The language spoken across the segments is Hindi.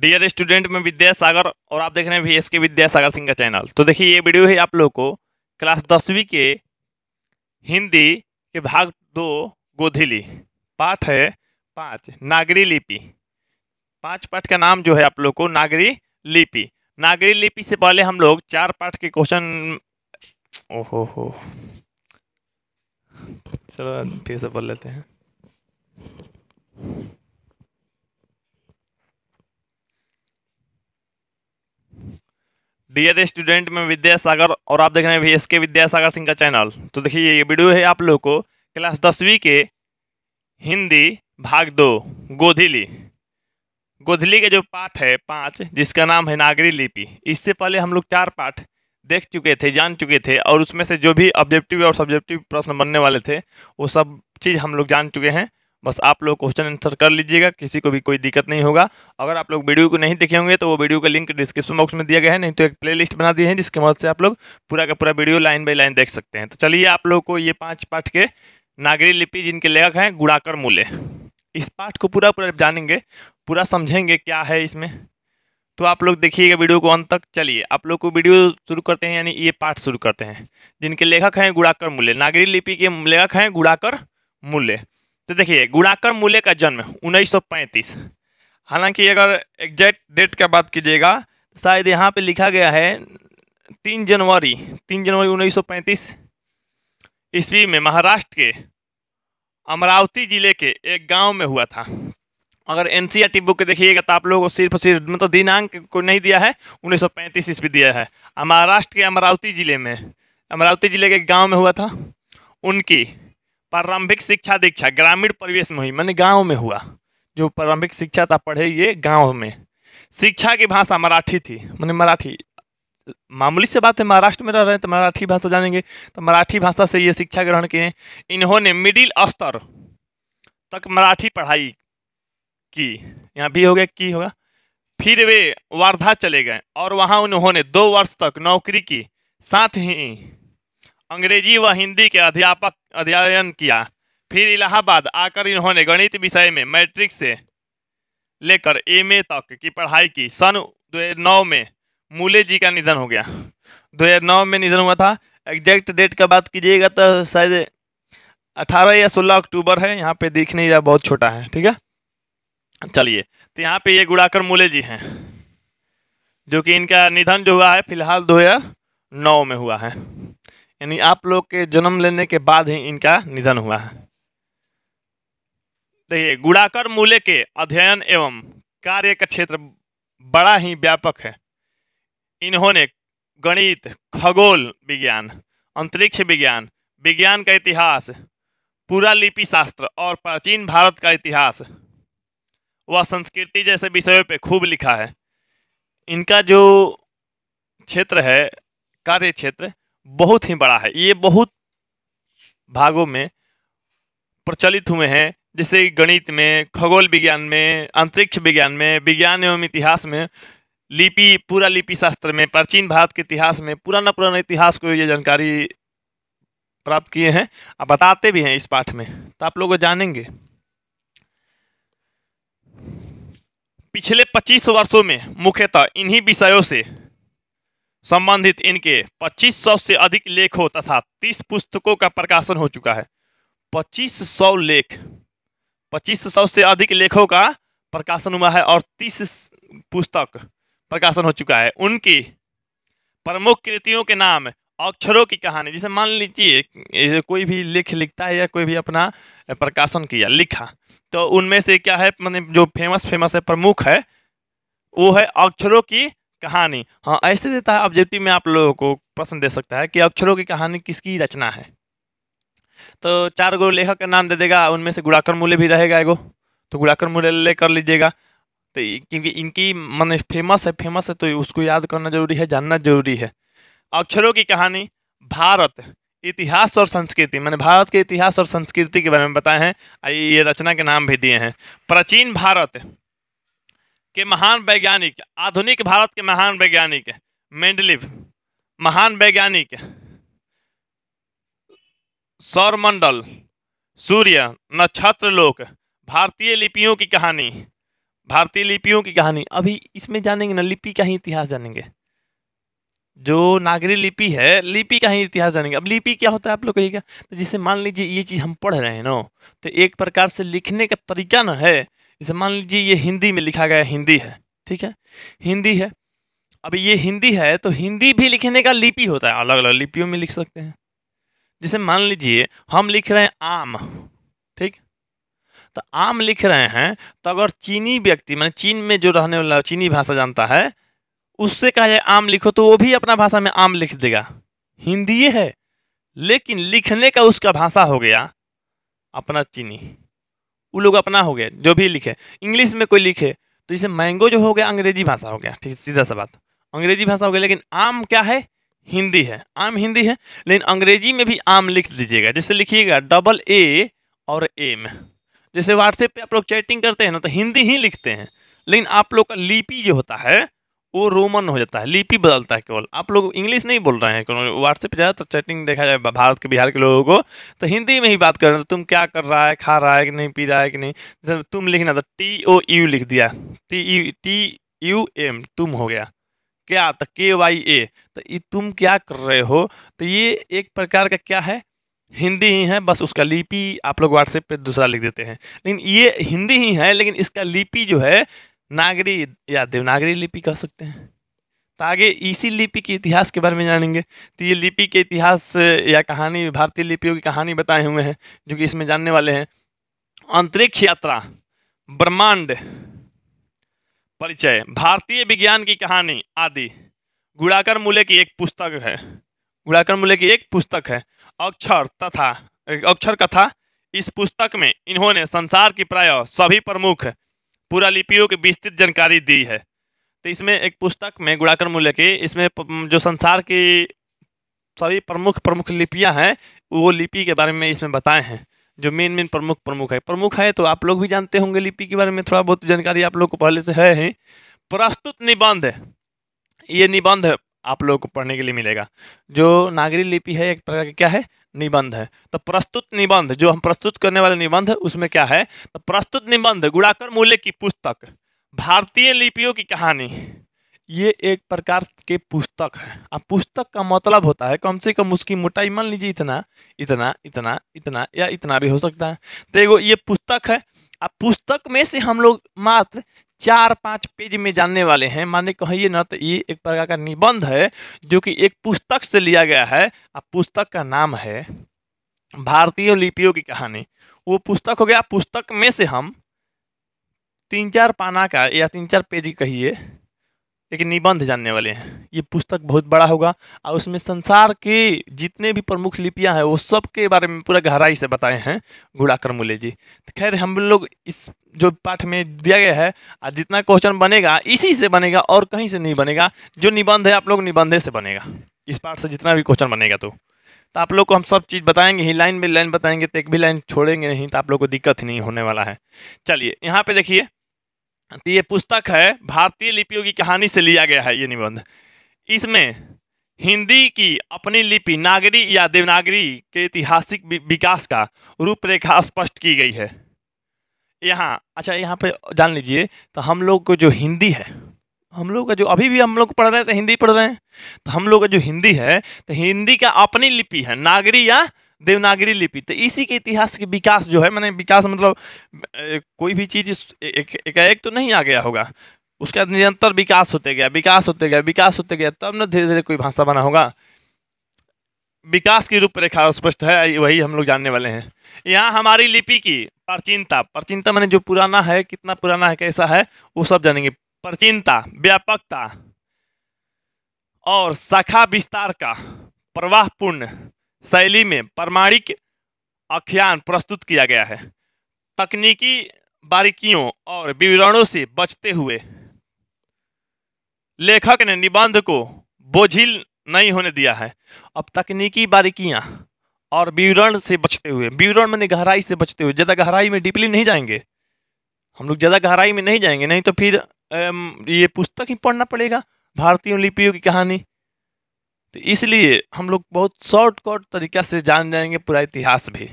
डियर स्टूडेंट में विद्यासागर और आप देख रहे हैं भी एस के विद्यासागर सिंह का चैनल तो देखिए ये वीडियो है आप लोग को क्लास दसवीं के हिंदी के भाग दो गोधिली पाठ है पाँच नागरी लिपि पांच पाठ का नाम जो है आप लोग को नागरी लिपि नागरी लिपि से पहले हम लोग चार पाठ के क्वेश्चन ओहो हो चलो फिर से बोल लेते हैं डियर स्टूडेंट में विद्यासागर और आप देख रहे हैं भी एस के विद्यासागर सिंह का चैनल तो देखिए ये वीडियो है आप लोग को क्लास दसवीं के हिंदी भाग दो गोधिली गोधली का जो पाठ है पाँच जिसका नाम है नागरी लिपि इससे पहले हम लोग चार पाठ देख चुके थे जान चुके थे और उसमें से जो भी ऑब्जेक्टिव और सब्जेक्टिव प्रश्न बनने वाले थे वो सब चीज़ हम लोग जान चुके हैं बस आप लोग क्वेश्चन आंसर कर लीजिएगा किसी को भी कोई दिक्कत नहीं होगा अगर आप लोग वीडियो को नहीं देखे होंगे तो वो वीडियो का लिंक डिस्क्रिप्शन बॉक्स में दिया गया है नहीं तो एक प्ले लिस्ट बना दिए हैं जिसके मदद से आप लोग पूरा का पूरा वीडियो लाइन बाई लाइन देख सकते हैं तो चलिए आप लोग को ये पाँच पाठ के नागरी लिपि जिनके लेखक हैं गुड़ाकर मूल्य इस पाठ को पूरा पूरा जानेंगे पूरा समझेंगे क्या है इसमें तो आप लोग देखिएगा वीडियो को अंत तक चलिए आप लोग को वीडियो शुरू करते हैं यानी ये पाठ शुरू करते हैं जिनके लेखक हैं गुड़ाकर मूल्य नागरी लिपि के लेखक हैं गुड़ाकर मूल्य तो देखिए गुणाकर मूल्य का जन्म 1935 हालांकि अगर एग्जैक्ट डेट का बात कीजिएगा तो शायद यहाँ पे लिखा गया है तीन जनवरी तीन जनवरी 1935 ईस्वी में महाराष्ट्र के अमरावती जिले के एक गांव में हुआ था अगर एन सी आर बुक देखिएगा तो आप लोगों को सिर्फ सिर्फ मतलब दिनांक को नहीं दिया है 1935 ईस्वी दिया है महाराष्ट्र के अमरावती ज़िले में अमरावती ज़िले के गांव में हुआ था उनकी प्रारंभिक शिक्षा दीक्षा ग्रामीण परिवेश में हुई मैंने गाँव में हुआ जो प्रारंभिक शिक्षा था पढ़े ये गाँव में शिक्षा की भाषा मराठी थी मैंने मराठी मामूली से बात है महाराष्ट्र में रह रहे हैं तो मराठी भाषा जानेंगे तो मराठी भाषा से ये शिक्षा ग्रहण किए इन्होंने मिडिल स्तर तक मराठी पढ़ाई की यहाँ भी हो गया की होगा फिर वे वार्धा चले गए और वहाँ उन्होंने दो वर्ष तक नौकरी की साथ ही अंग्रेजी व हिंदी के अध्यापक अध्ययन किया फिर इलाहाबाद आकर इन्होंने गणित विषय में मैट्रिक से लेकर एम तक की पढ़ाई की सन दो में मूले जी का निधन हो गया दो में निधन हुआ था एग्जैक्ट डेट का बात कीजिएगा तो शायद 18 या 16 अक्टूबर है यहाँ पे दिख नहीं रहा बहुत छोटा है ठीक है चलिए तो यहाँ पे ये गुड़ाकर मूले जी हैं जो कि इनका निधन जो हुआ है फिलहाल दो में हुआ है यानी आप लोग के जन्म लेने के बाद ही इनका निधन हुआ है देखिए गुड़ाकर मूल्य के अध्ययन एवं कार्य का क्षेत्र बड़ा ही व्यापक है इन्होंने गणित खगोल विज्ञान अंतरिक्ष विज्ञान विज्ञान का इतिहास पूरा लिपि शास्त्र और प्राचीन भारत का इतिहास व संस्कृति जैसे विषयों पर खूब लिखा है इनका जो क्षेत्र है कार्य क्षेत्र बहुत ही बड़ा है ये बहुत भागों में प्रचलित हुए हैं जैसे गणित में खगोल विज्ञान में अंतरिक्ष विज्ञान में विज्ञान एवं इतिहास में लिपि पूरा लिपि शास्त्र में प्राचीन भारत के इतिहास में पुराना पुराना इतिहास को ये जानकारी प्राप्त किए हैं आप बताते भी हैं इस पाठ में तो आप लोग जानेंगे पिछले 25 वर्षों में मुख्यतः इन्हीं विषयों से संबंधित इनके 2500 से अधिक लेखों तथा 30 पुस्तकों का प्रकाशन हो चुका है 2500 लेख 2500 से अधिक लेखों का प्रकाशन हुआ है और 30 पुस्तक प्रकाशन हो चुका है उनकी प्रमुख कृतियों के नाम अक्षरों की कहानी जैसे मान लीजिए कोई भी लेख लिखता है या कोई भी अपना प्रकाशन किया लिखा तो उनमें से क्या है मतलब जो फेमस फेमस है प्रमुख है वो है अक्षरों की कहानी हाँ ऐसे देता है ऑब्जेक्टिव में आप लोगों को प्रश्न दे सकता है कि अक्षरों की कहानी किसकी रचना है तो चार गो लेखक का नाम दे देगा उनमें से गुड़ाकर मूल्य भी रहेगा एगो तो गुड़ाकर मूल्य ले कर लीजिएगा तो क्योंकि इनकी मन फेमस है फेमस है तो उसको याद करना जरूरी है जानना जरूरी है अक्षरों की कहानी भारत इतिहास और संस्कृति मैंने भारत के इतिहास और संस्कृति के बारे में बताए हैं ये रचना के नाम भी दिए हैं प्राचीन भारत के महान वैज्ञानिक आधुनिक भारत के महान वैज्ञानिक मेंडलिव महान वैज्ञानिक सौरमंडल सूर्य नक्षत्र लोक भारतीय लिपियों की कहानी भारतीय लिपियों की कहानी अभी इसमें जानेंगे ना लिपि का ही इतिहास जानेंगे जो नागरी लिपि है लिपि का ही इतिहास जानेंगे अब लिपि क्या होता है आप लोग कहिएगा तो जैसे मान लीजिए ये चीज़ हम पढ़ रहे हैं ना तो एक प्रकार से लिखने का तरीका ना है जैसे मान लीजिए ये हिंदी में लिखा गया हिंदी है ठीक है हिंदी है अब ये हिंदी है तो हिंदी भी लिखने का लिपि होता है अलग अलग लिपियों में लिख सकते हैं जैसे मान लीजिए हम लिख रहे हैं आम ठीक तो आम लिख रहे हैं तो अगर चीनी व्यक्ति मैंने चीन में जो रहने वाला चीनी भाषा जानता है उससे कहा जाए आम लिखो तो वो भी अपना भाषा में आम लिख देगा हिंदी है लेकिन लिखने का उसका भाषा हो गया अपना चीनी वो लोग अपना हो गया जो भी लिखे इंग्लिश में कोई लिखे तो जैसे मैंगो जो हो गया अंग्रेजी भाषा हो गया ठीक सीधा सा बात अंग्रेजी भाषा हो गया लेकिन आम क्या है हिंदी है आम हिंदी है लेकिन अंग्रेजी में भी आम लिख लीजिएगा जैसे लिखिएगा डबल ए और एम जैसे व्हाट्सएप पे आप लोग चैटिंग करते हैं ना तो हिंदी ही लिखते हैं लेकिन आप लोग का लिपि जो होता है वो रोमन हो जाता है लिपि बदलता है केवल आप लोग इंग्लिश नहीं बोल रहे हैं व्हाट्सएप तो चैटिंग देखा जाए भारत के बिहार के लोगों को तो हिंदी में ही बात कर रहे हैं तो तुम क्या कर रहा है खा रहा है कि नहीं पी रहा है कि नहीं जैसे तुम लिखना था तो टी ओ यू लिख दिया T U T U M तुम हो गया क्या तो के वाई ए तो ये तुम क्या कर रहे हो तो ये एक प्रकार का क्या है हिंदी ही है बस उसका लिपि आप लोग व्हाट्सएप पे दूसरा लिख देते हैं लेकिन ये हिंदी ही है लेकिन इसका लिपि जो है नागरी या देवनागरी लिपि कह सकते हैं तो आगे इसी लिपि के इतिहास के बारे में जानेंगे तो ये लिपि के इतिहास या कहानी भारतीय लिपियों की कहानी बताए हुए हैं जो कि इसमें जानने वाले हैं अंतरिक्ष यात्रा ब्रह्मांड परिचय भारतीय विज्ञान की कहानी आदि गुड़ाकर मूल्य की एक पुस्तक है गुड़ाकर मूल्य की एक पुस्तक है अक्षर तथा अक्षर कथा इस पुस्तक में इन्होंने संसार की प्राय सभी प्रमुख पूरा लिपियों की विस्तृत जानकारी दी है तो इसमें एक पुस्तक में गुड़ाकर मूल्य की इसमें जो संसार की सभी प्रमुख प्रमुख लिपियां हैं वो लिपि के बारे में इसमें बताए हैं जो मेन मेन प्रमुख प्रमुख है प्रमुख है तो आप लोग भी जानते होंगे लिपि के बारे में थोड़ा बहुत जानकारी आप लोग को पहले से है ही प्रस्तुत निबंध ये निबंध आप लोग को पढ़ने के लिए मिलेगा जो नागरी लिपि है एक प्रकार की क्या है निबंध है तो प्रस्तुत निबंध जो हम प्रस्तुत करने वाले निबंध है उसमें क्या है तो प्रस्तुत निबंध गुड़ाकर मूल्य की पुस्तक भारतीय लिपियों की कहानी ये एक प्रकार के पुस्तक है अब पुस्तक का मतलब होता है कम से कम उसकी मोटाई मान लीजिए इतना इतना इतना इतना या इतना भी हो सकता है तो ये पुस्तक है अब पुस्तक में से हम लोग मात्र चार पाँच पेज में जानने वाले हैं माने कहिए ना तो ये एक प्रकार का निबंध है जो कि एक पुस्तक से लिया गया है और पुस्तक का नाम है भारतीय लिपियों की कहानी वो पुस्तक हो गया पुस्तक में से हम तीन चार पाना का या तीन चार पेज कहिए लेकिन निबंध जानने वाले हैं ये पुस्तक बहुत बड़ा होगा और उसमें संसार के जितने भी प्रमुख लिपियां हैं वो सब के बारे में पूरा गहराई से बताए हैं घुड़ाकर मूल्य जी तो खैर हम लोग इस जो पाठ में दिया गया है आज जितना क्वेश्चन बनेगा इसी से बनेगा और कहीं से नहीं बनेगा जो निबंध है आप लोग निबंधे से बनेगा इस पाठ से जितना भी क्वेश्चन बनेगा तो तो आप लोग को हम सब चीज़ बताएंगे ही लाइन बाई लाइन बताएंगे तो एक भी लाइन छोड़ेंगे नहीं तो आप लोग को दिक्कत ही नहीं होने वाला है चलिए यहाँ पे देखिए तो ये पुस्तक है भारतीय लिपियों की कहानी से लिया गया है ये निबंध इसमें हिंदी की अपनी लिपि नागरी या देवनागरी के ऐतिहासिक विकास का रूपरेखा स्पष्ट की गई है यहाँ अच्छा यहाँ पे जान लीजिए तो हम लोग को जो हिंदी है हम लोग का जो अभी भी हम लोग पढ़ रहे हैं तो हिंदी पढ़ रहे हैं तो हम लोग का जो हिंदी है तो हिंदी का अपनी लिपि है नागरी या देवनागरी लिपि तो इसी के इतिहास के विकास जो है मैंने विकास मतलब कोई भी चीज़ एक, एक, तो नहीं आ गया होगा उसका निरंतर विकास होते गया विकास होते गया विकास होते गया तब ना धीरे धीरे कोई भाषा बना होगा विकास की रूपरेखा स्पष्ट है वही हम लोग जानने वाले हैं यहाँ हमारी लिपि की प्राचीनता प्राचीनता मैंने जो पुराना है कितना पुराना है कैसा है वो सब जानेंगे प्राचीनता व्यापकता और शाखा विस्तार का प्रवाहपूर्ण शैली में प्रमाणिक आख्यान प्रस्तुत किया गया है तकनीकी बारीकियों और विवरणों से बचते हुए लेखक ने निबंध को बोझिल नहीं होने दिया है अब तकनीकी बारीकियां और विवरण से बचते हुए विवरण में गहराई से बचते हुए ज़्यादा गहराई में डीपली नहीं जाएंगे हम लोग ज़्यादा गहराई में नहीं जाएंगे नहीं तो फिर ये पुस्तक ही पढ़ना पड़ेगा भारतीय लिपियों की कहानी तो इसलिए हम लोग बहुत शॉर्टकट तरीका से जान जाएंगे पूरा इतिहास भी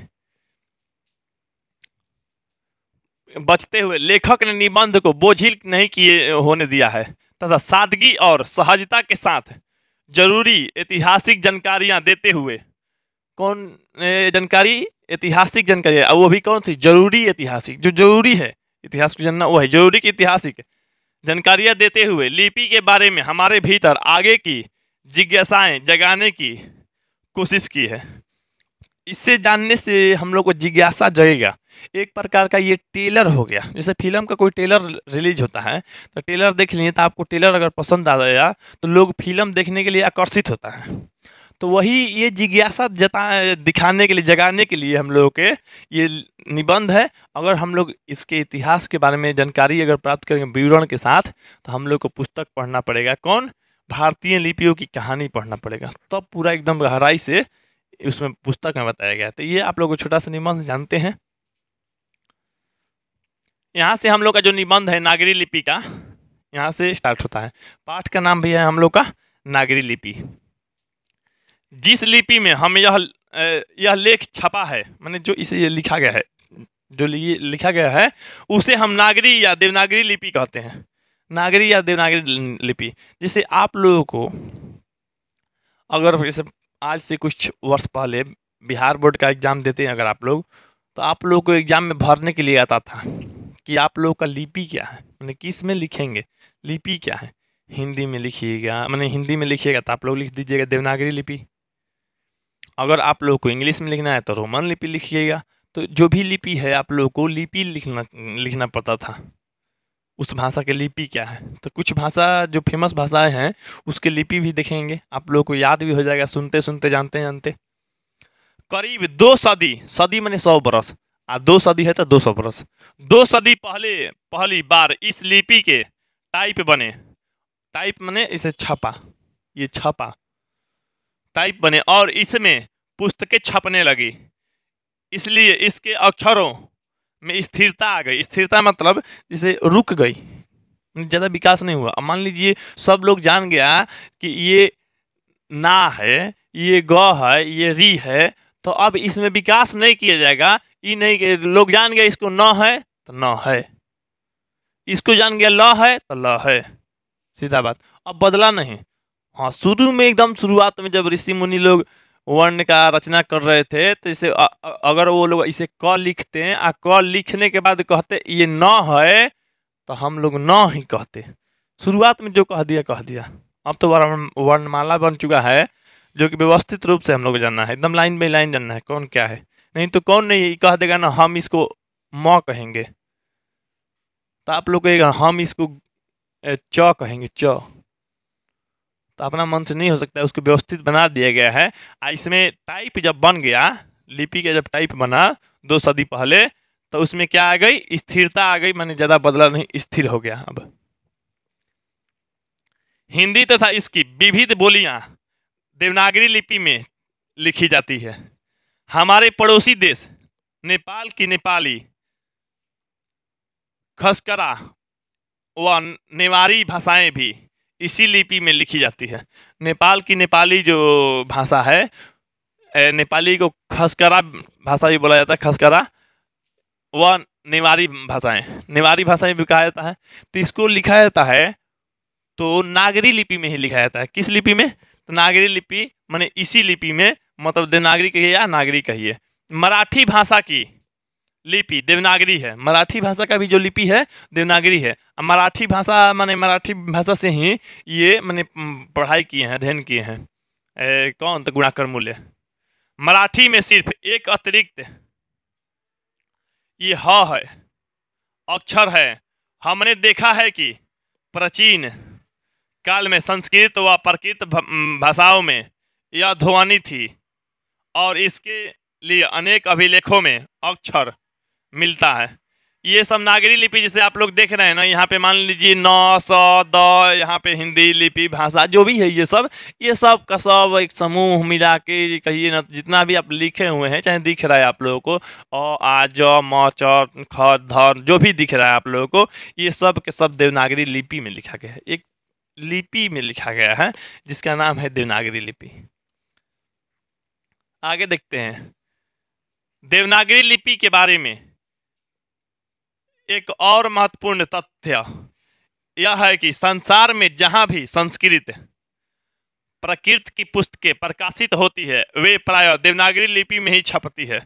बचते हुए लेखक ने निबंध को बोझिल नहीं किए होने दिया है तथा सादगी और सहजता के साथ जरूरी ऐतिहासिक जानकारियां देते हुए कौन जानकारी ऐतिहासिक जानकारी वो भी कौन सी जरूरी ऐतिहासिक जो जरूरी है इतिहास को जानना वो है जरूरी की ऐतिहासिक जानकारियां देते हुए लिपि के बारे में हमारे भीतर आगे की जिज्ञासाएं जगाने की कोशिश की है इससे जानने से हम लोग को जिज्ञासा जगेगा एक प्रकार का ये टेलर हो गया जैसे फिल्म का कोई टेलर रिलीज होता है तो टेलर देख लिए तो आपको टेलर अगर पसंद आ जाएगा तो लोग फिल्म देखने के लिए आकर्षित होता है तो वही ये जिज्ञासा जता दिखाने के लिए जगाने के लिए हम लोगों के ये निबंध है अगर हम लोग इसके इतिहास के बारे में जानकारी अगर प्राप्त करेंगे विवरण के साथ तो हम लोग को पुस्तक पढ़ना पड़ेगा कौन भारतीय लिपियों की कहानी पढ़ना पड़ेगा तब पूरा एकदम गहराई से उसमें पुस्तक में बताया गया तो ये आप लोग छोटा सा निबंध जानते हैं यहाँ से हम लोग का जो निबंध है नागरी लिपि का यहाँ से स्टार्ट होता है पाठ का नाम भी है हम लोग का नागरी लिपि जिस लिपि में हम यह यह लेख छपा है मैंने जो इसे लिखा गया है जो लिखा गया है उसे हम नागरी या देवनागरी लिपि कहते हैं नागरी या देवनागरी लिपि जिसे आप लोगों को अगर जैसे आज से कुछ वर्ष पहले बिहार बोर्ड का एग्ज़ाम देते हैं अगर आप लोग तो आप लोगों को एग्ज़ाम में भरने के लिए आता था कि आप लोगों का लिपि क्या है मैंने किस में लिखेंगे लिपि क्या है हिंदी में लिखिएगा मैंने हिंदी में लिखिएगा तो आप लोग लिख दीजिएगा देवनागरी लिपि अगर आप लोगों को इंग्लिश में लिखना है तो रोमन लिपि लिखिएगा तो जो भी लिपि है आप लोगों को लिपि लिखना लिखना पड़ता था उस भाषा के लिपि क्या है तो कुछ भाषा जो फेमस भाषाएं हैं उसके लिपि भी देखेंगे आप लोगों को याद भी हो जाएगा सुनते सुनते जानते जानते करीब दो सदी सदी मैंने सौ बरस आ दो सदी है तो दो सौ बरस दो सदी पहले पहली बार इस लिपि के टाइप बने टाइप मैंने इसे छपा ये छपा टाइप बने और इसमें पुस्तकें छपने लगी इसलिए इसके अक्षरों में स्थिरता आ गई स्थिरता मतलब जैसे रुक गई मतलब ज़्यादा विकास नहीं हुआ अब मान लीजिए सब लोग जान गया कि ये ना है ये ग है ये री है तो अब इसमें विकास नहीं किया जाएगा ये नहीं लोग जान गया इसको न है तो न है इसको जान गया ल है तो ल है सीधा बात अब बदला नहीं हाँ शुरू में एकदम शुरुआत में जब ऋषि मुनि लोग वर्ण का रचना कर रहे थे तो इसे अगर वो लोग इसे क लिखते हैं आ क लिखने के बाद कहते ये न है तो हम लोग न ही कहते शुरुआत में जो कह दिया कह दिया अब तो वर्ण वर्णमाला बन चुका है जो कि व्यवस्थित रूप से हम लोग जानना है एकदम लाइन बाई लाइन जानना है कौन क्या है नहीं तो कौन नहीं कह देगा ना हम इसको म कहेंगे तो आप लोग कहेगा हम इसको च कहेंगे च तो अपना मन से नहीं हो सकता उसको व्यवस्थित बना दिया गया है इसमें टाइप जब बन गया लिपि का जब टाइप बना दो सदी पहले तो उसमें क्या आ गई स्थिरता आ गई मैंने ज़्यादा बदला नहीं स्थिर हो गया अब हिंदी तथा इसकी विविध बोलियां देवनागरी लिपि में लिखी जाती है हमारे पड़ोसी देश नेपाल की नेपाली खसकरा व नेवारी भाषाएं भी इसी लिपि में लिखी जाती है नेपाल की नेपाली जो भाषा है नेपाली को खसकरा भाषा भी बोला जाता है खसकरा वह नेवारी भाषाएं नेवारी भाषाएं भी कहा जाता है तो इसको लिखा जाता है तो नागरी लिपि में ही लिखा जाता है किस लिपि में तो नागरी लिपि मैंने इसी लिपि में मतलब देनागरी कहिए या नागरी कहिए मराठी भाषा की लिपि देवनागरी है मराठी भाषा का भी जो लिपि है देवनागरी है मराठी भाषा माने मराठी भाषा से ही ये मैंने पढ़ाई किए हैं अध्ययन किए हैं कौन तो गुणाकर मूल्य मराठी में सिर्फ एक अतिरिक्त ये ह है अक्षर है हमने देखा है कि प्राचीन काल में संस्कृत व प्रकृत भाषाओं में यह ध्वनि थी और इसके लिए अनेक अभिलेखों में अक्षर मिलता है ये सब नागरी लिपि जिसे आप लोग देख रहे हैं ना यहाँ पे मान लीजिए नौ सौ द यहाँ पे हिंदी लिपि भाषा जो भी है ये सब ये सब का सब एक समूह मिला के कहिए ना जितना भी आप लिखे हुए हैं चाहे दिख रहा है आप लोगों को अ आ ज म च ख ध जो भी दिख रहा है आप लोगों को ये सब के सब देवनागरी लिपि में लिखा गया है एक लिपि में लिखा गया है जिसका नाम है देवनागरी लिपि आगे देखते हैं देवनागरी लिपि के बारे में एक और महत्वपूर्ण तथ्य यह है कि संसार में जहाँ भी संस्कृत प्रकृत की पुस्तकें प्रकाशित होती है वे प्राय देवनागरी लिपि में ही छपती है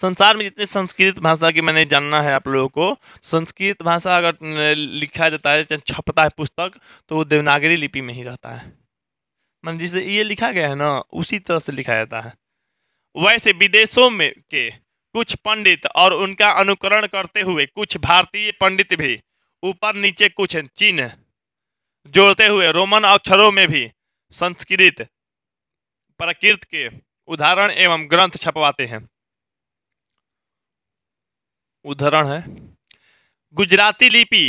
संसार में जितनी संस्कृत भाषा की मैंने जानना है आप लोगों को संस्कृत भाषा अगर लिखा जाता है छपता है पुस्तक तो वो देवनागरी लिपि में ही रहता है मान जिसे ये लिखा गया है ना उसी तरह से लिखा जाता है वैसे विदेशों में के कुछ पंडित और उनका अनुकरण करते हुए कुछ भारतीय पंडित भी ऊपर नीचे कुछ चिन्ह जोड़ते हुए रोमन अक्षरों में भी संस्कृत प्रकृत के उदाहरण एवं ग्रंथ छपवाते हैं उदाहरण है गुजराती लिपि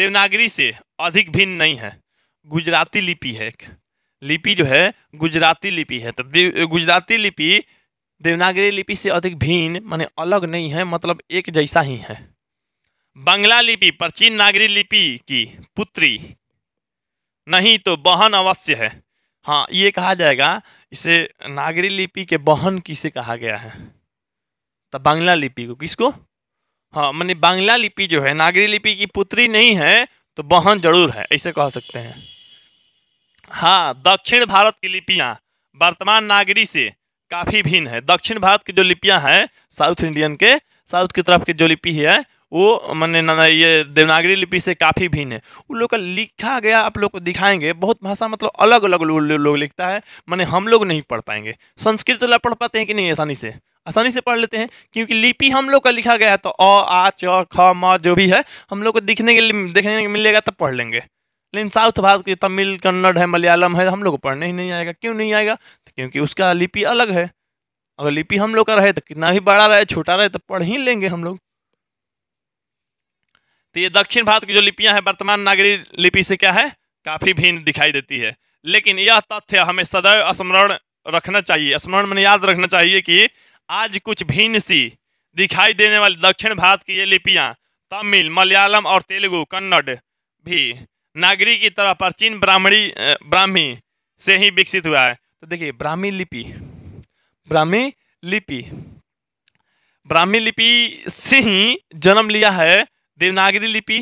देवनागरी से अधिक भिन्न नहीं है गुजराती लिपि है एक लिपि जो है गुजराती लिपि है तो गुजराती लिपि देवनागरी लिपि से अधिक भिन्न माने अलग नहीं है मतलब एक जैसा ही है बांग्ला लिपि प्राचीन नागरी लिपि की पुत्री नहीं तो बहन अवश्य है हाँ ये कहा जाएगा इसे नागरी लिपि के बहन किसे कहा गया है तो बांग्ला लिपि को किसको हाँ मैंने बांग्ला लिपि जो है नागरी लिपि की पुत्री नहीं है तो बहन जरूर है ऐसे कह सकते हैं हाँ दक्षिण भारत की लिपियाँ वर्तमान नागरी से काफ़ी भिन्न है दक्षिण भारत की जो लिपियाँ हैं साउथ इंडियन के साउथ की तरफ की जो लिपि है वो मैंने ये देवनागरी लिपि से काफ़ी भिन्न है उन लोग का लिखा गया आप लोग को दिखाएंगे बहुत भाषा मतलब अलग अलग लोग लो लिखता है मैंने हम लोग नहीं पढ़ पाएंगे संस्कृत वाला पढ़ पाते हैं कि नहीं आसानी से आसानी से पढ़ लेते हैं क्योंकि लिपि हम लोग का लिखा गया है तो अ आ च ख म जो भी है हम लोग को दिखने के लिए देखने के मिलेगा तब पढ़ लेंगे लेकिन साउथ भारत के तमिल कन्नड़ है मलयालम है हम लोग को पढ़ने ही नहीं आएगा क्यों नहीं आएगा तो क्योंकि उसका लिपि अलग है अगर लिपि हम लोग का रहे तो कितना भी बड़ा रहे छोटा रहे तो पढ़ ही लेंगे हम लोग तो ये दक्षिण भारत की जो लिपियां हैं वर्तमान नागरी लिपि से क्या है काफ़ी भिन्न दिखाई देती है लेकिन यह तथ्य हमें सदैव स्मरण रखना चाहिए स्मरण में याद रखना चाहिए कि आज कुछ भिन्न सी दिखाई देने वाली दक्षिण भारत की ये लिपियाँ तमिल मलयालम और तेलुगु कन्नड़ भी नागरी की तरह प्राचीन ब्राह्मणी ब्राह्मी से ही विकसित हुआ है तो देखिए ब्राह्मी लिपि ब्राह्मी लिपि ब्राह्मी लिपि से ही जन्म लिया है देवनागरी लिपि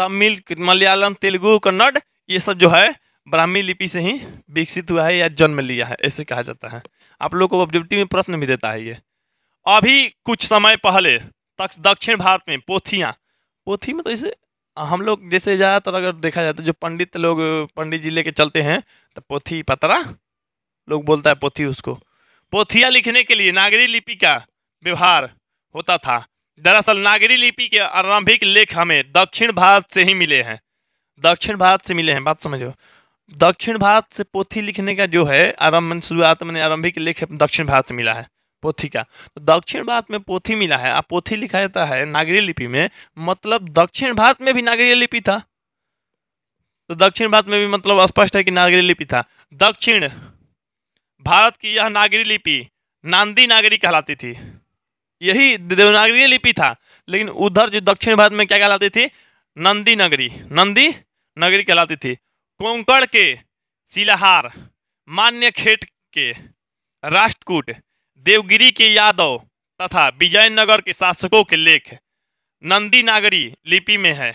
तमिल मलयालम तेलुगु कन्नड़ ये सब जो है ब्राह्मी लिपि से ही विकसित हुआ है या जन्म लिया है ऐसे कहा जाता है आप लोग को ऑब्जेक्टिव में प्रश्न भी देता है ये अभी कुछ समय पहले तक दक्षिण भारत में पोथियाँ पोथी में तो इसे हम लोग जैसे ज़्यादातर अगर देखा जाए तो जो पंडित लोग पंडित जी लेके चलते हैं तो पोथी पतरा लोग बोलता है पोथी उसको पोथियाँ लिखने के लिए नागरी लिपि का व्यवहार होता था दरअसल नागरी लिपि के आरंभिक लेख हमें दक्षिण भारत से ही मिले हैं दक्षिण भारत से मिले हैं बात समझो दक्षिण भारत से पोथी लिखने का जो है आरम्भ शुरुआत मैंने आरंभिक लेख दक्षिण भारत से मिला है पोथी का तो दक्षिण भारत में पोथी मिला है आप पोथी लिखा जाता है नागरी लिपि में मतलब दक्षिण भारत में भी नागरी लिपि था तो दक्षिण भारत में भी मतलब स्पष्ट है कि नागरी लिपि था दक्षिण भारत की यह नागरी लिपि नांदी नागरी कहलाती थी यही देवनागरी लिपि था लेकिन उधर जो दक्षिण भारत में क्या कहलाती थी नंदी नगरी नंदी नगरी कहलाती थी कोंकण के शिलाहार मान्य खेट के राष्ट्रकूट देवगिरी के यादव तथा विजयनगर के शासकों के लेख नंदी नागरी लिपि में है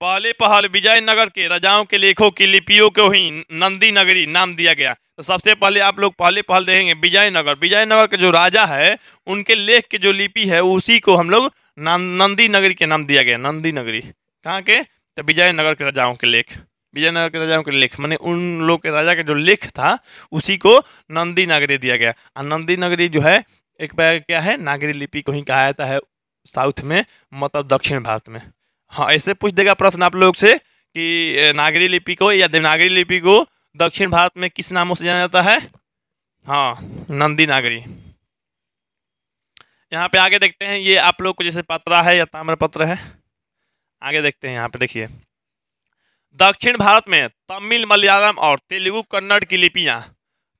पहले पहल विजयनगर के राजाओं के लेखों की लिपियों को ही नंदी नगरी नाम दिया गया तो सबसे पहले आप लोग पहले पहल देखेंगे विजयनगर विजयनगर के जो राजा है उनके लेख के जो लिपि है उसी को हम लोग नंदी नगरी के नाम दिया गया नंदी नगरी कहाँ के तो विजयनगर के राजाओं के लेख विजयनगर के राजाओं के लेख माने उन लोग के राजा का जो लेख था उसी को नंदी नागरी दिया गया और नंदी नगरी जो है एक बार क्या है नागरी लिपि को ही कहा जाता है साउथ में मतलब दक्षिण भारत में हाँ ऐसे पूछ देगा प्रश्न आप लोग से कि नागरी लिपि को या देवनागरी लिपि को दक्षिण भारत में किस नामों से जाना जाता है हाँ नंदी नागरी यहाँ पे आगे देखते हैं ये आप लोग को जैसे पत्रा है या ताम्रपत्र है आगे देखते हैं यहाँ पे देखिए दक्षिण भारत में तमिल मलयालम और तेलुगु कन्नड़ की लिपियाँ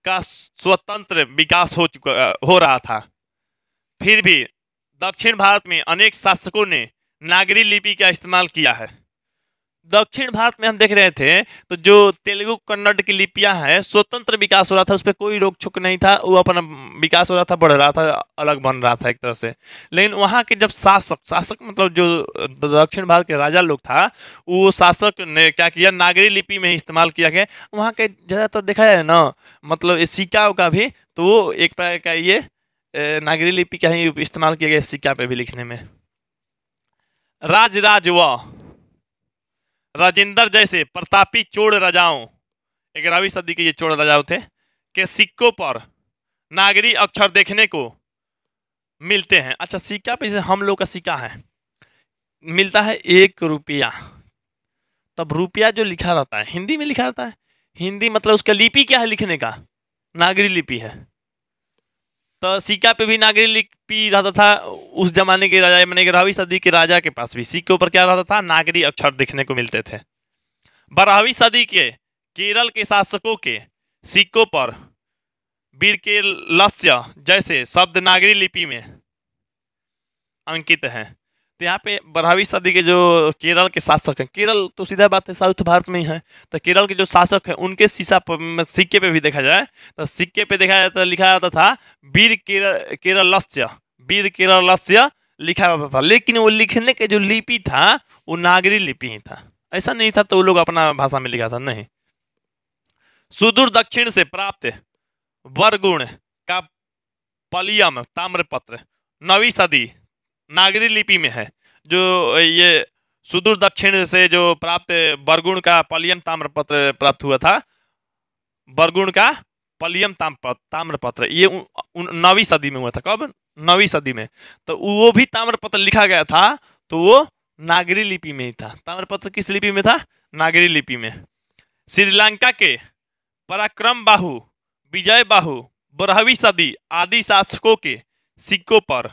का स्वतंत्र विकास हो चुका हो रहा था फिर भी दक्षिण भारत में अनेक शासकों ने नागरी लिपि का इस्तेमाल किया है दक्षिण भारत में हम देख रहे थे तो जो तेलुगु कन्नड़ की लिपियां हैं स्वतंत्र विकास हो रहा था उस पर कोई रोक छुक नहीं था वो अपना विकास हो रहा था बढ़ रहा था अलग बन रहा था एक तरह से लेकिन वहाँ के जब शासक शासक मतलब जो दक्षिण भारत के राजा लोग था वो शासक ने क्या किया नागरी लिपि में इस्तेमाल किया गया वहाँ के ज़्यादातर तो देखा जाए ना मतलब सिक्का का भी तो वो एक प्रकार का ये नागरी लिपि का ही इस्तेमाल किया गया सिक्का पे भी लिखने में राज राज वह राजेंद्र जैसे प्रतापी चोड़ राजाओं ग्यारहवीं सदी के ये चोड़ राजाओं थे के सिक्कों पर नागरी अक्षर देखने को मिलते हैं अच्छा सिक्का पे हम लोग का सिक्का है मिलता है एक रुपया तब रुपया जो लिखा रहता है हिंदी में लिखा रहता है हिंदी मतलब उसका लिपि क्या है लिखने का नागरी लिपि है तो सिक्का पे भी नागरी लिपि रहता था उस जमाने के राजा मैंने ग्यारहवीं सदी के राजा के पास भी सिक्के ऊपर क्या रहता था नागरी अक्षर देखने को मिलते थे बारहवीं सदी के केरल के शासकों के सिक्कों पर वीर के लस्य जैसे शब्द नागरी लिपि में अंकित हैं तो यहाँ पे बारहवीं सदी के जो केरल के शासक हैं केरल तो सीधा बात है साउथ भारत में ही है तो केरल के जो शासक हैं उनके पर सिक्के पे भी देखा जाए तो सिक्के पे देखा जाता लिखा जाता था वीर केरल लस्य वीर लस्य लिखा जाता था लेकिन वो लिखने के जो लिपि था वो नागरी लिपि ही था ऐसा नहीं था तो वो लोग अपना भाषा में लिखा था नहीं सुदूर दक्षिण से प्राप्त वरगुण का पलियम ताम्रपत्र नवी सदी नागरी लिपि में है जो ये सुदूर दक्षिण से जो प्राप्त बरगुण का पलियम ताम्रपत्र प्राप्त हुआ था बरगुण का पलियम ताम्रपत्र ये नौवीं सदी में हुआ था कब नौवीं सदी में तो वो भी ताम्रपत्र लिखा गया था तो वो नागरी लिपि में ही था ताम्रपत्र किस लिपि में था नागरी लिपि में श्रीलंका के पराक्रम बाहु विजय बाहु बारहवीं सदी आदि शासकों के सिक्कों पर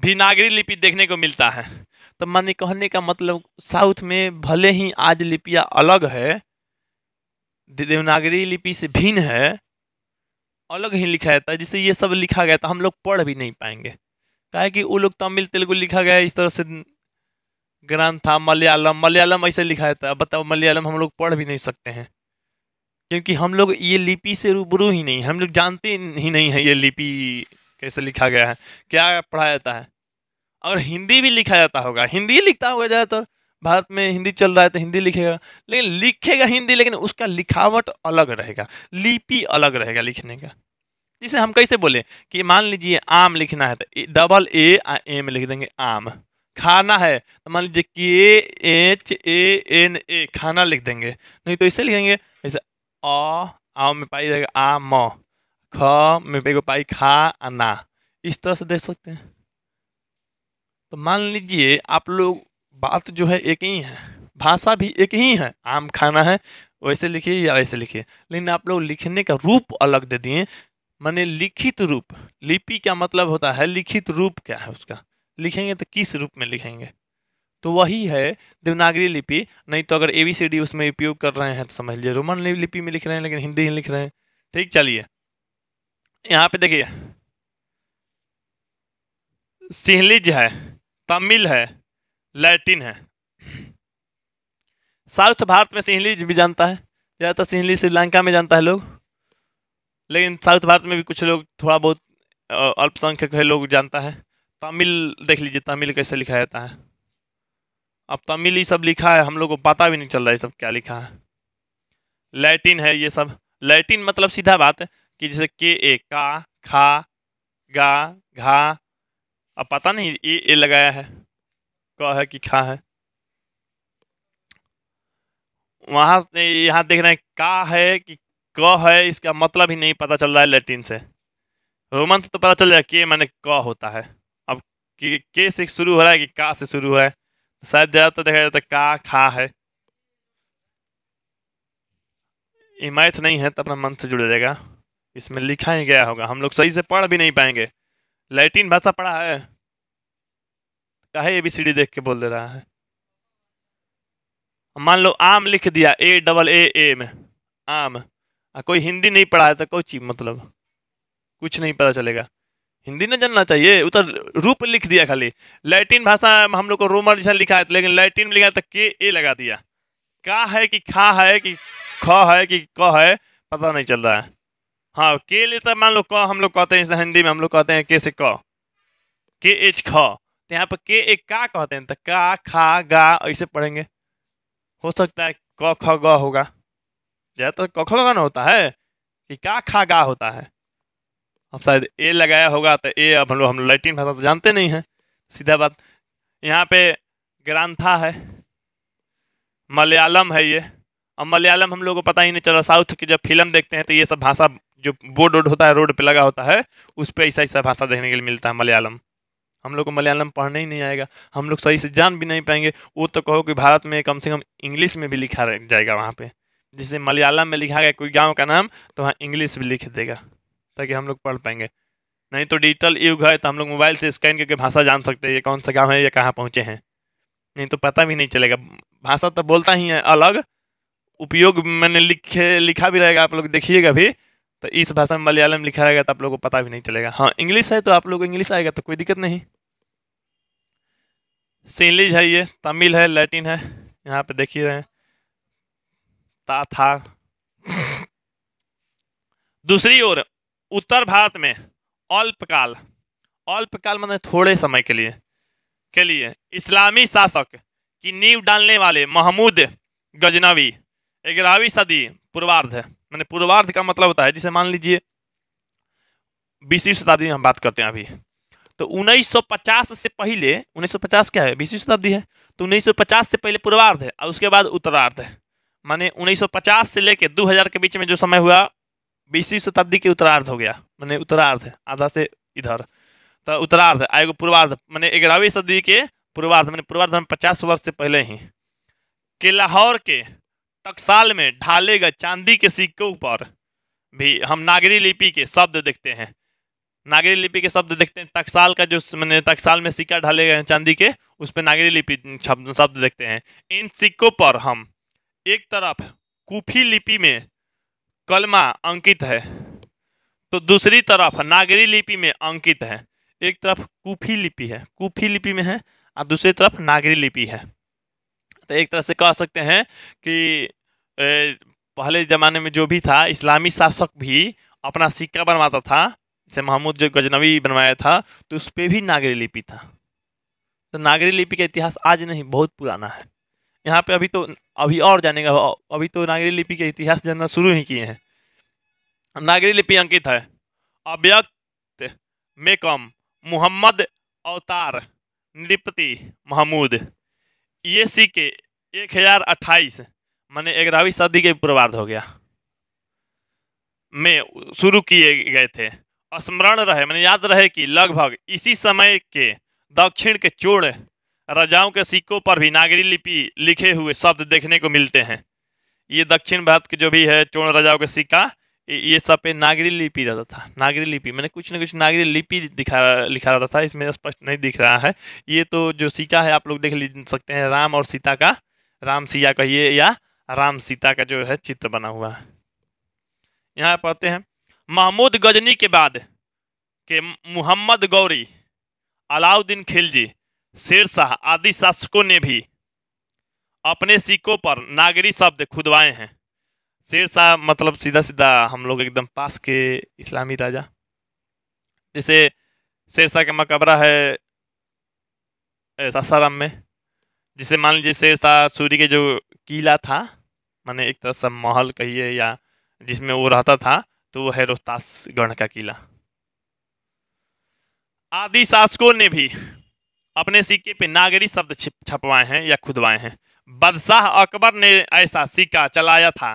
भी नागरी लिपि देखने को मिलता है तो माने कहने का मतलब साउथ में भले ही आज लिपियाँ अलग है देवनागरी लिपि से भिन्न है अलग ही लिखा जाता है जिससे ये सब लिखा गया था हम लोग पढ़ भी नहीं पाएंगे कहे कि वो लोग तमिल तेलुगु लिखा गया इस तरह से ग्रंथ था मलयालम मलयालम ऐसे लिखा जाता है बताओ मलयालम हम लोग पढ़ भी नहीं सकते हैं क्योंकि हम लोग ये लिपि से रूबरू ही नहीं हम लोग जानते ही नहीं है ये लिपि कैसे लिखा गया है क्या पढ़ाया जाता है और हिंदी भी लिखा जाता होगा हिंदी लिखता होगा ज़्यादातर भारत में हिंदी चल रहा है तो हिंदी लिखेगा लेकिन लिखेगा हिंदी लेकिन उसका लिखावट अलग रहेगा लिपि अलग रहेगा लिखने का जिसे हम कैसे बोले कि मान लीजिए आम लिखना है तो डबल ए आ एम लिख देंगे आम खाना है तो मान लीजिए के एच ए एन ए खाना लिख देंगे नहीं तो इसे लिखेंगे ऐसे अ आम में पाई जाएगा आ म ख में एगो पाई खा आ ना इस तरह से देख सकते हैं तो मान लीजिए आप लोग बात जो है एक ही है भाषा भी एक ही है आम खाना है वैसे लिखिए या वैसे लिखिए लेकिन आप लोग लिखने का रूप अलग दे दिए माने लिखित रूप लिपि क्या मतलब होता है लिखित रूप क्या है उसका लिखेंगे तो किस रूप में लिखेंगे तो वही है देवनागरी लिपि नहीं तो अगर ए बी सी डी उसमें उपयोग कर रहे हैं तो समझ लीजिए रोमन लिपि में लिख रहे हैं लेकिन हिंदी ही लिख रहे हैं ठीक चलिए यहाँ पे देखिए सिंहलिज है तमिल है लैटिन है साउथ भारत में सिंहलिज भी जानता है ज़्यादातर सिंहली श्रीलंका में जानता है लोग लेकिन साउथ भारत में भी कुछ लोग थोड़ा बहुत अल्पसंख्यक है लोग जानता है तमिल देख लीजिए तमिल कैसे लिखा जाता है अब तमिल ही सब लिखा है हम लोग को पता भी नहीं चल रहा है सब क्या लिखा है लैटिन है ये सब लैटिन मतलब सीधा बात है कि जैसे के ए का खा गा घा अब पता नहीं ए ए लगाया है क है कि खा है वहां यहाँ देख रहे हैं का है कि क है इसका मतलब ही नहीं पता चल रहा है लैटिन से रोमन से तो पता चल जाए के मैंने क होता है अब के, के से शुरू हो रहा है कि का से शुरू हो रहा है शायद ज़्यादातर देखा जाता तो है का खा है हिमायत नहीं है तो अपना मन से जुड़ जाएगा इसमें लिखा ही गया होगा हम लोग सही से पढ़ भी नहीं पाएंगे लैटिन भाषा पढ़ा है कहे ये भी सीढ़ी देख के बोल दे रहा है मान लो आम लिख दिया ए डबल ए ए में आम आ कोई हिंदी नहीं पढ़ा है तो कोई चीज मतलब कुछ नहीं पता चलेगा हिंदी ना जानना चाहिए उतर रूप लिख दिया खाली लैटिन भाषा हम लोग को रोमन जैसा लिखा है लेकिन लैटिन में लिखा है तो के ए लगा दिया का है कि खा है कि ख है कि क है पता नहीं चल रहा है हाँ के लिए तो मान लो क हम लोग कहते हैं हिंदी में हम लोग कहते हैं के से क के एच ख तो यहाँ पर के एक का कहते हैं तो का खा गा ऐसे पढ़ेंगे हो सकता है क ख ग होगा ज़्यादातर क ख ग ना होता है कि का खा गा होता है अब शायद ए लगाया होगा तो ए अब हम लोग हम लोग लैटिन भाषा तो जानते नहीं हैं सीधा बात यहाँ पे ग्रांथा है मलयालम है ये अब मलयालम हम लोग को पता ही नहीं चला साउथ की जब फिल्म देखते हैं तो ये सब भाषा जो बोर्ड वोड होता है रोड पे लगा होता है उस पर ऐसा ऐसा भाषा देखने के लिए मिलता है मलयालम हम लोग को मलयालम पढ़ने ही नहीं आएगा हम लोग सही से जान भी नहीं पाएंगे वो तो कहो कि भारत में कम से कम इंग्लिश में भी लिखा जाएगा वहाँ पर जैसे मलयालम में लिखा गया कोई गाँव का नाम तो वहाँ इंग्लिश भी लिख देगा ताकि हम लोग पढ़ पाएंगे नहीं तो डिजिटल युग है तो हम लोग मोबाइल से स्कैन करके भाषा जान सकते हैं ये कौन सा गाँव है ये कहाँ पहुँचे हैं नहीं तो पता भी नहीं चलेगा भाषा तो बोलता ही है अलग उपयोग मैंने लिखे लिखा भी रहेगा आप लोग देखिएगा भी तो इस भाषा में मलयालम लिखा रहेगा तो आप लोगों को पता भी नहीं चलेगा हाँ इंग्लिश है तो आप लोग को इंग्लिश आएगा तो कोई दिक्कत नहीं सिंगलिज है ये तमिल है लैटिन है यहाँ पे देख ही रहे हैं ता था दूसरी ओर उत्तर भारत में अल्पकाल अल्पकाल मतलब थोड़े समय के लिए के लिए इस्लामी शासक की नींव डालने वाले महमूद गजनवी ग्यारहवीं सदी पूर्वार्ध मैंने पूर्वार्ध का मतलब होता है जिसे मान लीजिए बीसवीं शताब्दी में हम बात करते हैं अभी तो 1950 से पहले 1950 क्या है बीसवीं शताब्दी है तो 1950 से पहले पूर्वार्ध है और उसके बाद उत्तरार्ध है माने 1950 से लेकर 2000 के बीच में जो समय हुआ बीसवीं शताब्दी के उत्तरार्ध हो गया मैंने उत्तरार्ध है आधा से इधर तो उत्तरार्ध आयोग पूर्वार्ध मैंने ग्यारहवीं सदी के पूर्वार्ध मैंने पूर्वार्ध में पचास वर्ष से पहले ही के लाहौर के टकसाल में ढाले गए चांदी के सिक्कों पर भी हम नागरी लिपि के शब्द देखते हैं नागरी लिपि के शब्द देखते हैं टकसाल का जो मैंने टकसाल में सिक्का ढाले गए हैं चांदी के उस पर नागरी लिपि शब्द देखते हैं इन सिक्कों पर हम एक तरफ कूफी लिपि में कलमा अंकित है तो दूसरी तरफ नागरी लिपि में अंकित है एक तरफ कूफी लिपि है कूफी लिपि में है और दूसरी तरफ नागरी लिपि है तो एक तरह से कह सकते हैं कि ए, पहले ज़माने में जो भी था इस्लामी शासक भी अपना सिक्का बनवाता था जैसे महमूद जो गजनवी बनवाया था तो उस पर भी नागरी लिपि था तो नागरी लिपि का इतिहास आज नहीं बहुत पुराना है यहाँ पे अभी तो अभी और जानेगा अभी तो नागरी लिपि का इतिहास जानना शुरू ही किए हैं नागरी लिपि अंकित है अव्यक्त मेकम मोहम्मद अवतार नृपति महमूद ये सिक्के एक हजार अट्ठाईस मैंने ग्यारहवीं सदी के पूर्वार्ध हो गया में शुरू किए गए थे स्मरण रहे मैंने याद रहे कि लगभग इसी समय के दक्षिण के चोर राजाओं के सिक्कों पर भी नागरी लिपि लिखे हुए शब्द देखने को मिलते हैं ये दक्षिण भारत के जो भी है चोर राजाओं के सिक्का ये सब पे नागरी लिपि रहता था नागरी लिपि मैंने कुछ ना कुछ नागरी लिपि दिखा लिखा रहता था इसमें स्पष्ट नहीं दिख रहा है ये तो जो सिक्का है आप लोग देख सकते हैं राम और सीता का राम सिया कहिए या राम सीता का जो है चित्र बना हुआ है यहाँ पढ़ते हैं महमूद गजनी के बाद के मोहम्मद गौरी अलाउद्दीन खिलजी शेरशाह आदि शासकों ने भी अपने सिक्कों पर नागरी शब्द खुदवाए हैं शेरशाह मतलब सीधा सीधा हम लोग एकदम पास के इस्लामी राजा जैसे शेरशाह का मकबरा है सासाराम में जिसे मान लीजिए शेर शाह सूरी के जो किला था माने एक तरह से महल कहिए या जिसमें वो रहता था तो वो है रोहतासगढ़ का किला आदि शासकों ने भी अपने सिक्के पे नागरी शब्द छपवाए हैं या खुदवाए हैं बादशाह अकबर ने ऐसा सिक्का चलाया था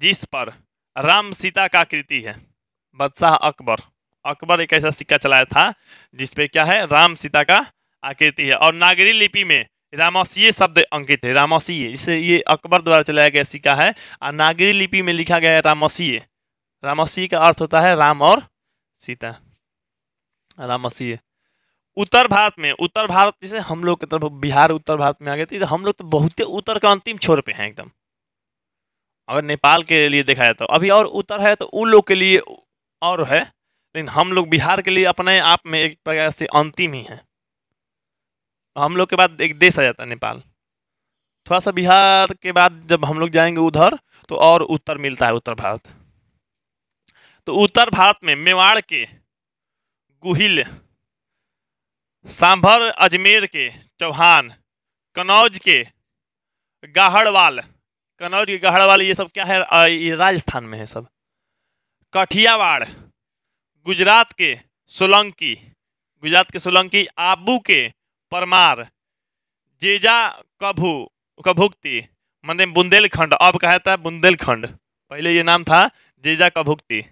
जिस पर राम सीता का कृति है बादशाह अकबर अकबर एक ऐसा सिक्का चलाया था जिस पे क्या है राम सीता का आकृति है और नागरी लिपि में रामासीय शब्द अंकित है रामासीय इसे ये अकबर द्वारा चलाया गया सिक्का है और नागरी लिपि में लिखा गया है रामोसीय रामोसीय का अर्थ होता है राम और सीता रामोसीय उत्तर भारत में उत्तर भारत जैसे हम लोग की तरफ बिहार उत्तर भारत में आ गए थे तो हम लोग तो बहुत उत्तर का अंतिम छोर पे हैं एकदम अगर नेपाल के लिए देखा जाए तो अभी और उत्तर है तो उन लोग के लिए और है लेकिन हम लोग बिहार के लिए अपने आप में एक प्रकार से अंतिम ही हैं हम लोग के बाद एक देश आ जाता है नेपाल थोड़ा सा बिहार के बाद जब हम लोग जाएंगे उधर तो और उत्तर मिलता है उत्तर भारत तो उत्तर भारत में मेवाड़ के गुहिल सांभर अजमेर के चौहान कनौज के गाहड़वाल कनौज के गाहड़वाल ये सब क्या है ये राजस्थान में है सब कठियावाड़ गुजरात के सोलंकी गुजरात के सोलंकी आबू के परमार जीजा कभू कभुक्ति मंदिर बुंदेलखंड अब कहता है बुंदेलखंड पहले ये नाम था जीजा कभुक्ति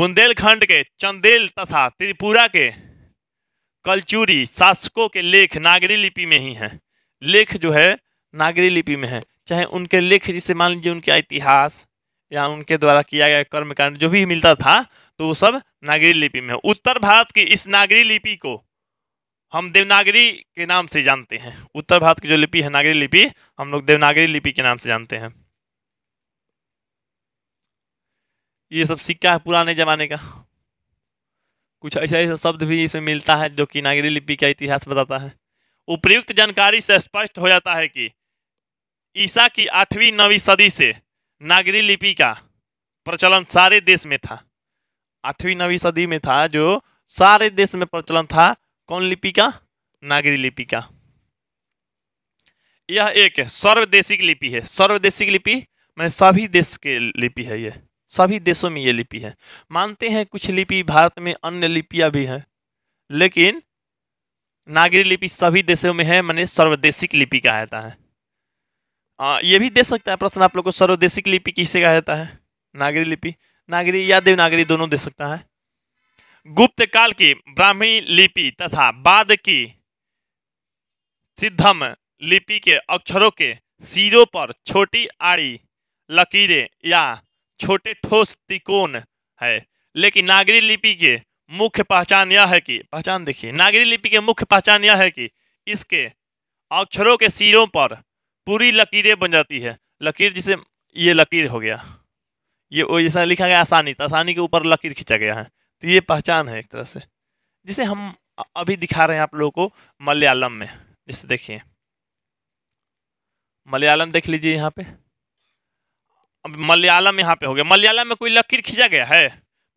बुंदेलखंड के चंदेल तथा त्रिपुरा के कलचूरी शासकों के लेख नागरी लिपि में ही हैं लेख जो है नागरी लिपि में है चाहे उनके लेख जिसे मान लीजिए उनके इतिहास या उनके द्वारा किया गया कर्मकांड जो भी मिलता था तो वो सब नागरी लिपि में उत्तर भारत की इस नागरी लिपि को हम देवनागरी के नाम से जानते हैं उत्तर भारत की जो लिपि है नागरी लिपि हम लोग देवनागरी लिपि के नाम से जानते हैं ये सब सिक्का है पुराने ज़माने का कुछ ऐसा ऐसा शब्द भी इसमें मिलता है जो कि नागरी लिपि का इतिहास बताता है उपयुक्त जानकारी से स्पष्ट हो जाता है कि ईसा की आठवीं नवीं सदी से नागरी लिपि का प्रचलन सारे देश में था आठवीं नवीं सदी में था जो सारे देश में प्रचलन था कौन लिपि का नागरी लिपि का यह एक सर्वदेशिक लिपि है सर्वदेशिक लिपि मैंने सभी देश के लिपि है ये सभी देशों में ये लिपि है मानते हैं कुछ लिपि भारत में अन्य लिपियां भी हैं लेकिन नागरी लिपि सभी देशों में है मैंने सर्वदेशिक लिपि कहा जाता है आ, ये भी दे सकता है प्रश्न आप लोग को सर्वदेशिक लिपि किसे कहा जाता है नागरी लिपि नागरी या देवनागरी दोनों दे सकता है गुप्त काल की ब्राह्मी लिपि तथा बाद की सिद्धम लिपि के अक्षरों के सिरों पर छोटी आड़ी लकीरें या छोटे ठोस तिकोन है लेकिन नागरी लिपि के मुख्य पहचान यह है कि पहचान देखिए नागरी लिपि के मुख्य पहचान यह है कि इसके अक्षरों के सिरों पर पूरी लकीरें बन जाती है लकीर जिसे ये लकीर हो गया ये जैसा लिखा गया आसानी तो आसानी के ऊपर लकीर खींचा गया है तो ये पहचान है एक तरह से जिसे हम अभी दिखा रहे हैं आप लोगों को मलयालम में जिसे देखिए मलयालम देख लीजिए यहाँ पे अब मलयालम यहाँ पे हो गया मलयालम में कोई लकीर खींचा गया है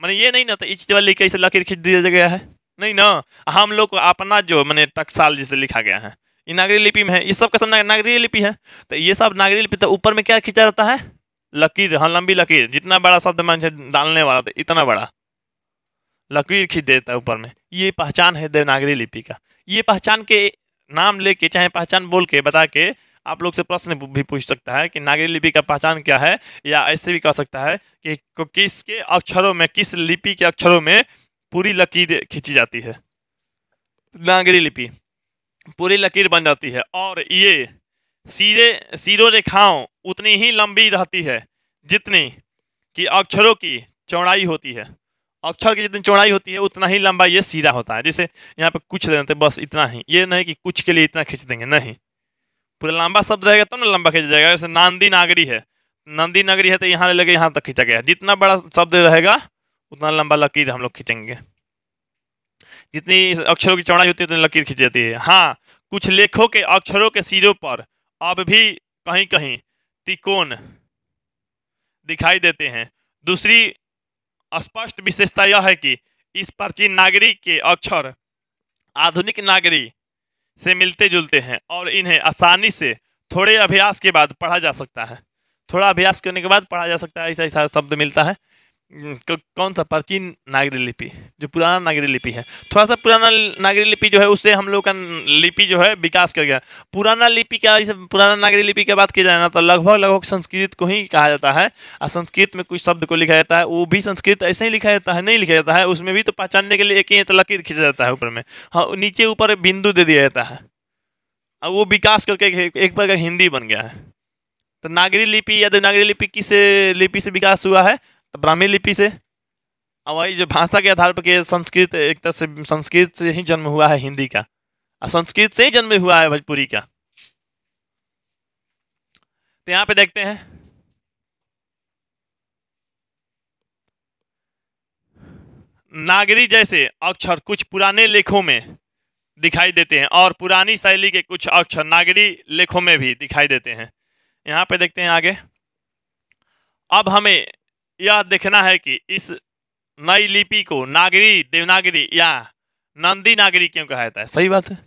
मैंने ये नहीं ना तो इस वाली कैसे लकीर खींच दिया गया है नहीं ना हम लोग को अपना जो मैंने टकसाल जिसे लिखा गया है ये नागरी लिपि में है ये सब कैसे नागरी लिपि है तो ये सब नागरी लिपि तो ऊपर में क्या खींचा रहता है लकीर हाँ लंबी लकीर जितना बड़ा शब्द मान डालने वाला था तो इतना बड़ा लकीर खींच देता है ऊपर में ये पहचान है देवनागरी लिपि का ये पहचान के नाम लेके चाहे पहचान बोल के बता के आप लोग से प्रश्न भी पूछ सकता है कि नागरी लिपि का पहचान क्या है या ऐसे भी कह सकता है कि किसके अक्षरों में किस लिपि के अक्षरों में पूरी लकीर खींची जाती है नागरी लिपि पूरी लकीर बन जाती है और ये सीरे सीरो रेखाओं उतनी ही लंबी रहती है जितनी कि अक्षरों की चौड़ाई होती है अक्षर की जितनी चौड़ाई होती है उतना ही लंबा ये सीधा होता है जैसे यहाँ पे कुछ देते बस इतना ही ये नहीं कि कुछ के लिए इतना खींच देंगे नहीं पूरा लंबा शब्द रहेगा तब तो ना लंबा खींचा जाएगा जैसे नांदी नागरी है नंदी नगरी है तो यहाँ लगे यहाँ तक खींचा गया जितना बड़ा शब्द रहेगा उतना लंबा लकीर हम लोग खींचेंगे जितनी अक्षरों की चौड़ाई होती है उतनी लकीर खींच जाती है हाँ कुछ लेखों के अक्षरों के सिरों पर अब भी कहीं कहीं तिकोन दिखाई देते हैं दूसरी स्पष्ट विशेषता यह है कि इस प्राचीन नागरी के अक्षर आधुनिक नागरी से मिलते जुलते हैं और इन्हें आसानी से थोड़े अभ्यास के बाद पढ़ा जा सकता है थोड़ा अभ्यास करने के बाद पढ़ा जा सकता है ऐसा ऐसा शब्द मिलता है कौन सा प्राचीन नागरी लिपि जो पुराना नागरी लिपि है थोड़ा सा पुराना नागरी लिपि जो है उससे हम लोग का लिपि जो है विकास कर गया पुराना लिपि का जैसे पुराना नागरी लिपि की बात की जाए ना तो लगभग लगभग संस्कृत को ही कहा जाता है और संस्कृत में कुछ शब्द को लिखा जाता है वो भी संस्कृत ऐसे ही लिखा जाता है नहीं लिखा जाता है उसमें भी तो पहचानने के लिए एक ही तो लकीर खींचा जाता है ऊपर में हाँ नीचे ऊपर बिंदु दे दिया जाता है और वो विकास करके एक प्रकार हिंदी बन गया है तो नागरी लिपि या तो नागरी लिपि किस लिपि से विकास हुआ है तो ब्राह्मी लिपि से और वही जो भाषा के आधार पर के संस्कृत एक तरह से संस्कृत से ही जन्म हुआ है हिंदी का और संस्कृत से ही जन्म हुआ है भोजपुरी का तो यहाँ पे देखते हैं नागरी जैसे अक्षर कुछ पुराने लेखों में दिखाई देते हैं और पुरानी शैली के कुछ अक्षर नागरी लेखों में भी दिखाई देते हैं यहाँ पे देखते हैं आगे अब हमें यह देखना है कि इस नई लिपि को नागरी देवनागरी या नंदी नागरी क्यों कहा जाता है सही बात है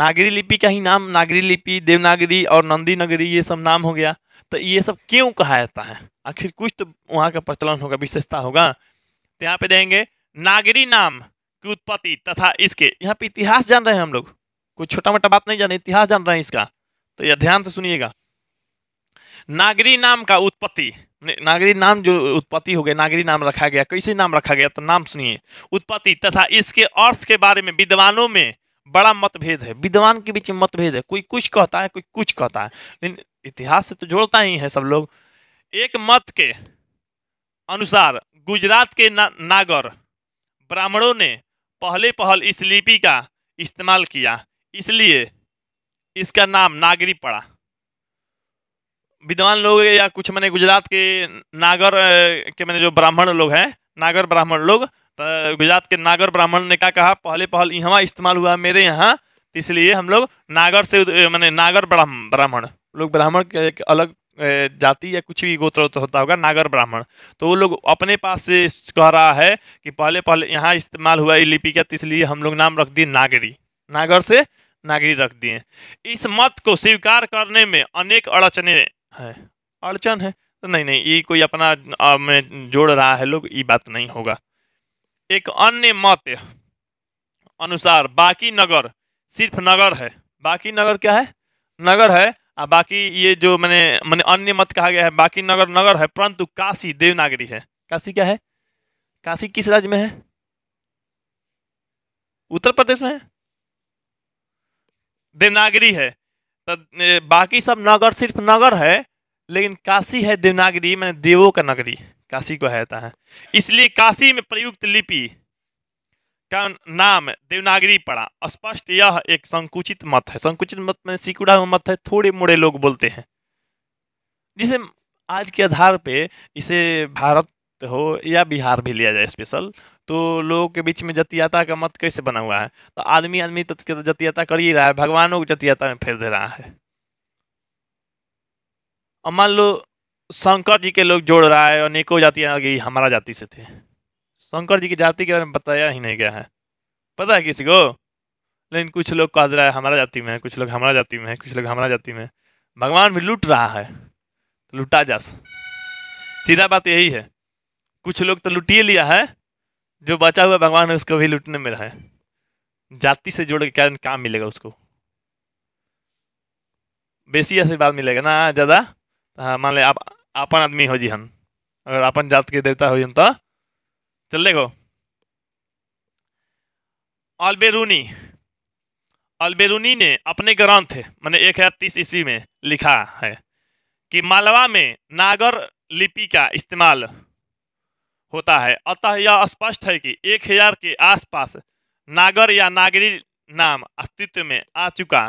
नागरी लिपि का ही नाम नागरी लिपि देवनागरी और नंदी नगरी ये सब नाम हो गया तो ये सब क्यों कहा जाता है आखिर कुछ तो वहाँ का प्रचलन होगा विशेषता होगा तो यहाँ पे देंगे नागरी नाम की उत्पत्ति तथा इसके यहाँ पे इतिहास जान रहे हैं हम लोग कोई छोटा मोटा बात नहीं जाने इतिहास जान रहे हैं इसका तो यह ध्यान से सुनिएगा नागरी नाम का उत्पत्ति नागरी नाम जो उत्पत्ति हो गया नागरी नाम रखा गया कैसे नाम रखा गया तो नाम सुनिए उत्पत्ति तथा इसके अर्थ के बारे में विद्वानों में बड़ा मतभेद है विद्वान के बीच में मतभेद है कोई कुछ कहता है कोई कुछ कहता है लेकिन इतिहास से तो जोड़ता ही है सब लोग एक मत के अनुसार गुजरात के ना, नागर ब्राह्मणों ने पहले पहल इस लिपि का इस्तेमाल किया इसलिए इसका नाम नागरी पड़ा विद्वान लोग या कुछ मैंने गुजरात के नागर के मैंने जो ब्राह्मण लोग हैं नागर ब्राह्मण लोग गुजरात के नागर ब्राह्मण ने क्या कहा पहले पहल यहाँ इस्तेमाल हुआ मेरे यहाँ तो इसलिए हम लोग नागर से मैंने नागर ब्राह्मण लोग ब्राह्मण के एक अलग जाति या कुछ भी गोत्र तो होता होगा नागर ब्राह्मण तो वो लोग अपने पास से कह रहा है कि पहले पहले यहाँ इस्तेमाल हुआ ये लिपि का तो इसलिए हम लोग नाम रख दिए नागरी नागर से नागरी रख दिए इस मत को स्वीकार करने में अनेक अड़चने है अड़चन है तो नहीं नहीं ये कोई अपना में जोड़ रहा है लोग ये बात नहीं होगा एक अन्य मत अनुसार बाकी नगर सिर्फ नगर है बाकी नगर क्या है नगर है आ बाकी ये जो मैंने मैंने अन्य मत कहा गया है बाकी नगर नगर है परंतु काशी देवनागरी है काशी क्या है काशी किस राज्य में है उत्तर प्रदेश में है देवनागरी है बाकी सब नगर सिर्फ नगर है लेकिन काशी है देवनागरी मैंने देवों का नगरी काशी को कहता है इसलिए काशी में प्रयुक्त लिपि का नाम देवनागरी पड़ा स्पष्ट यह एक संकुचित मत है संकुचित मत में सिकुड़ा हुआ मत है थोड़े मोड़े लोग बोलते हैं जिसे आज के आधार पे इसे भारत हो या बिहार भी लिया जाए स्पेशल तो लोगों के बीच में जतियाता का मत कैसे बना हुआ है तो आदमी आदमी तो, तो जतियाता कर ही रहा है भगवानों को जतियाता में फेर दे रहा है और मान लो शंकर जी के लोग जोड़ रहा है अनेकों जातियाँ आ गई हमारा जाति से थे शंकर जी की जाति के बारे में बताया ही नहीं गया है पता है किसी को लेकिन कुछ लोग कह रहा है हमारा जाति में कुछ लोग हमारा जाति में कुछ लोग हमारा जाति में भगवान भी लूट रहा है तो लुटा जा सीधा बात यही है कुछ लोग तो लुटिए लिया है जो बचा हुआ भगवान है उसको भी लूटने में रहा है जाति से जोड़ के कारण काम मिलेगा उसको बेसी आशीर्वाद मिलेगा ना ज़्यादा हाँ मान ले आप आपन आदमी हो जी हन अगर अपन जात के देवता हो जी तो चल देखो अलबेरूनी अलबेरूनी ने अपने ग्रंथ मैंने एक हज़ार तीस ईस्वी में लिखा है कि मालवा में नागर लिपि का इस्तेमाल होता है अतः यह स्पष्ट है कि एक हजार के आसपास नागर या नागरी नाम अस्तित्व में आ चुका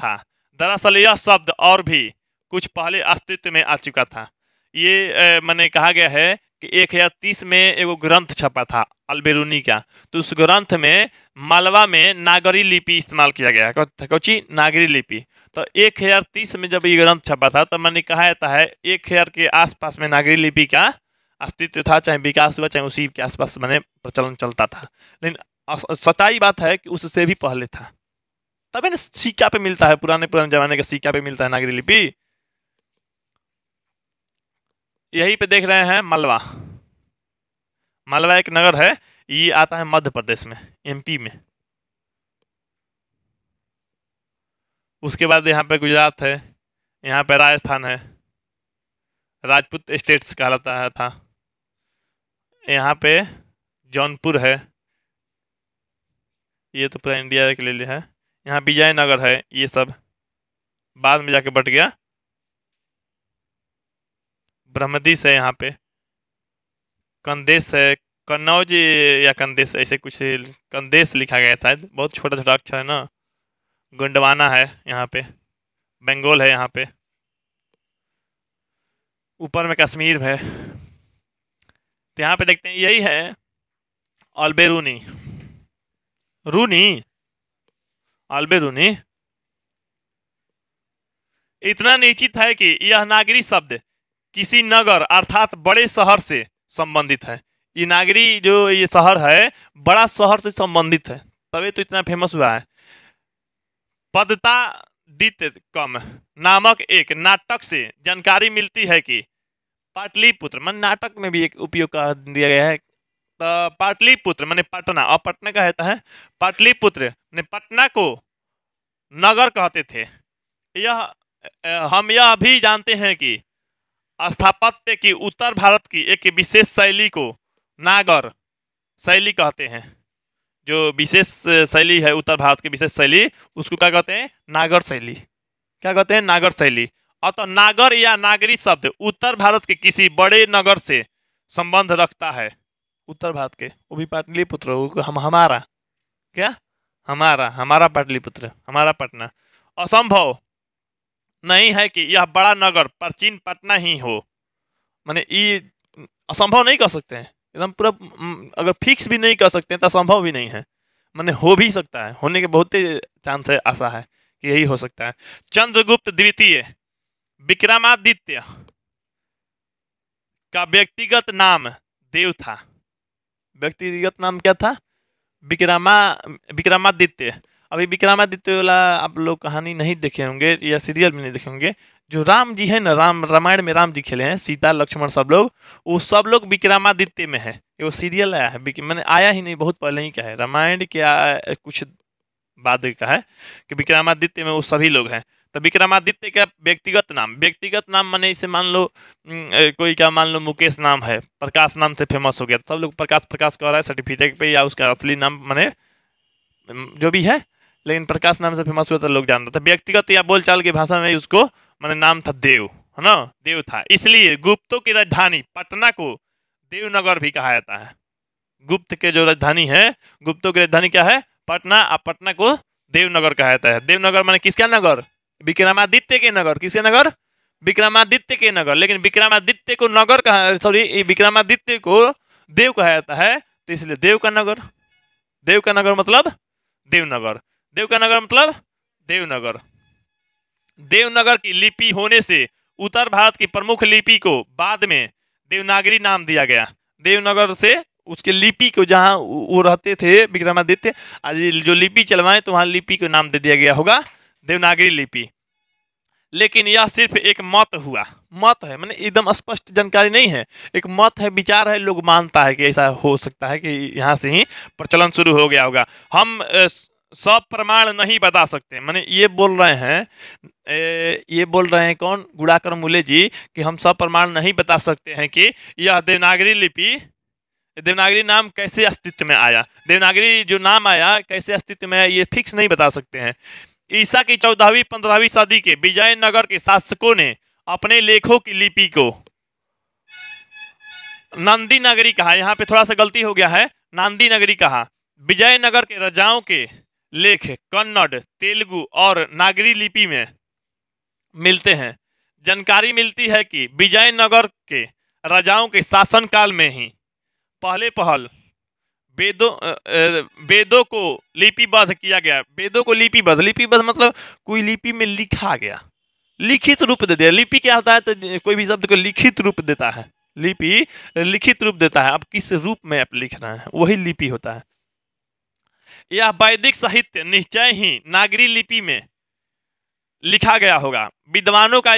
था दरअसल यह शब्द और भी कुछ पहले अस्तित्व में आ चुका था ये मैंने कहा गया है कि एक हजार तीस में एगो ग्रंथ छपा था अलबेरूनी का तो उस ग्रंथ में मालवा में नागरी लिपि इस्तेमाल किया गया कौची नागरी लिपि तो एक हजार तीस में जब ये ग्रंथ छपा था तो मैंने कहा जाता है एक हजार के आसपास में नागरी लिपि का अस्तित्व था चाहे विकास हुआ चाहे उसी के आसपास मैंने प्रचलन चलता था लेकिन सच्चाई बात है कि उससे भी पहले था तब ना सिक्का पे मिलता है पुराने पुराने जमाने का सिक्का पे मिलता है नागरी लिपि यही पे देख रहे हैं मलवा मलवा एक नगर है ये आता है मध्य प्रदेश में एमपी में उसके बाद यहाँ पे गुजरात है यहाँ पे राजस्थान है राजपूत स्टेट्स कहलाता था यहाँ पे जौनपुर है ये तो पूरा इंडिया के लिए है यहाँ विजयनगर है ये सब बाद में जाके बट गया ब्रह्मदीस है यहाँ पे कंदेश है कन्नौज या कंदेश ऐसे कुछ कंदेश लिखा गया शायद बहुत छोटा छोटा अक्षर है ना गुंडवाना है यहाँ पे बंगाल है यहाँ पे ऊपर में कश्मीर है तो यहाँ पे देखते हैं यही है अलबेरूनी रूनी अलबेरूनी इतना निश्चित है कि यह नागरी शब्द किसी नगर अर्थात बड़े शहर से संबंधित है ये नागरी जो ये शहर है बड़ा शहर से संबंधित है तभी तो इतना फेमस हुआ है पदता दित कम नामक एक नाटक से जानकारी मिलती है कि पाटलिपुत्र मान नाटक में भी एक उपयोग कर दिया गया है तो पाटलिपुत्र मैंने पटना और पटना का कहता तो है पाटलिपुत्र ने पटना को नगर कहते थे यह हम यह भी जानते हैं कि स्थापत्य की उत्तर भारत की एक विशेष शैली को नागर शैली कहते हैं जो विशेष शैली है उत्तर भारत की विशेष शैली उसको क्या कहते हैं नागर शैली क्या कहते हैं नागर शैली अतः नागर या नागरी शब्द उत्तर भारत के किसी बड़े नगर से संबंध रखता है उत्तर भारत के वो भी पाटलिपुत्र हम हमारा क्या हमारा हमारा पाटलिपुत्र हमारा पटना असंभव नहीं है कि यह बड़ा नगर प्राचीन पटना ही हो माने ये असंभव नहीं कह सकते हैं एकदम पूरा अगर फिक्स भी नहीं कह सकते हैं तो असंभव भी नहीं है माने हो भी सकता है होने के बहुत चांस है आशा है कि यही हो सकता है चंद्रगुप्त द्वितीय विक्रमादित्य का व्यक्तिगत नाम देव था व्यक्तिगत नाम क्या था विक्रमा विक्रमादित्य अभी विक्रमादित्य वाला आप लोग कहानी नहीं देखे होंगे या सीरियल भी नहीं देखे होंगे जो राम जी है ना राम रामायण में राम जी खेले हैं सीता लक्ष्मण सब लोग वो सब लोग विक्रमादित्य में है वो सीरियल आया है मैंने आया ही नहीं बहुत पहले ही क्या है रामायण क्या कुछ बाद का है कि विक्रमादित्य में वो सभी लोग हैं तो विक्रमादित्य का व्यक्तिगत नाम व्यक्तिगत नाम मैंने इसे मान लो कोई क्या मान लो मुकेश नाम है प्रकाश नाम से फेमस हो गया सब लोग प्रकाश प्रकाश कह रहा है सर्टिफिकेट पे या उसका असली नाम मैंने जो भी है लेकिन प्रकाश नाम से फेमस हुआ तो लोग जान रहे थे तो व्यक्तिगत या बोलचाल की भाषा में उसको मैंने नाम था देव है ना देव था इसलिए गुप्तों की राजधानी पटना को देवनगर भी कहा जाता है गुप्त के जो राजधानी है गुप्तों की राजधानी क्या है पटना और पटना को देवनगर कहा जाता है देवनगर मैंने किसका नगर विक्रमादित्य के नगर किसके नगर विक्रमादित्य के नगर लेकिन विक्रमादित्य को नगर कहा सॉरी विक्रमादित्य को देव कहा जाता है तो इसलिए देव का नगर देव का नगर मतलब देवनगर देव का नगर मतलब देवनगर देवनगर की लिपि होने से उत्तर भारत की प्रमुख लिपि को बाद में देवनागरी नाम दिया गया देवनगर से उसके लिपि को जहाँ वो रहते थे विक्रमादित्य आज जो लिपि चलवाएं तो वहाँ लिपि को नाम दे दिया गया होगा देवनागरी लिपि लेकिन यह सिर्फ एक मत हुआ मत है मैंने एकदम स्पष्ट जानकारी नहीं है एक मत है विचार है लोग मानता है कि ऐसा हो सकता है कि यहाँ से ही प्रचलन शुरू हो गया होगा हम सब प्रमाण नहीं बता सकते मैंने ये बोल रहे हैं ए, ये बोल रहे हैं कौन गुड़ाकर मूले जी कि हम सब प्रमाण नहीं बता सकते हैं कि यह देवनागरी लिपि देवनागरी नाम कैसे अस्तित्व में आया देवनागरी जो नाम आया कैसे अस्तित्व में आया ये फिक्स नहीं बता सकते हैं ईसा की चौदहवीं पंद्रहवीं सदी के विजयनगर के शासकों ने अपने लेखों की लिपि को नंदी नगरी कहा यहाँ पे थोड़ा सा गलती हो गया है नंदी नगरी कहा विजयनगर के राजाओं के लेख कन्नड़ तेलुगु और नागरी लिपि में मिलते हैं जानकारी मिलती है कि विजयनगर के राजाओं के शासनकाल में ही पहले पहल वेदों वेदों को लिपिबद्ध किया गया वेदों को लिपिबद्ध लिपिबद्ध मतलब कोई लिपि में लिखा गया लिखित रूप दे दिया लिपि क्या होता है तो कोई भी शब्द को लिखित रूप देता है लिपि लिखित रूप देता है अब किस रूप में आप लिख रहे हैं वही लिपि होता है यह वैदिक साहित्य निश्चय ही नागरी लिपि में लिखा गया होगा विद्वानों का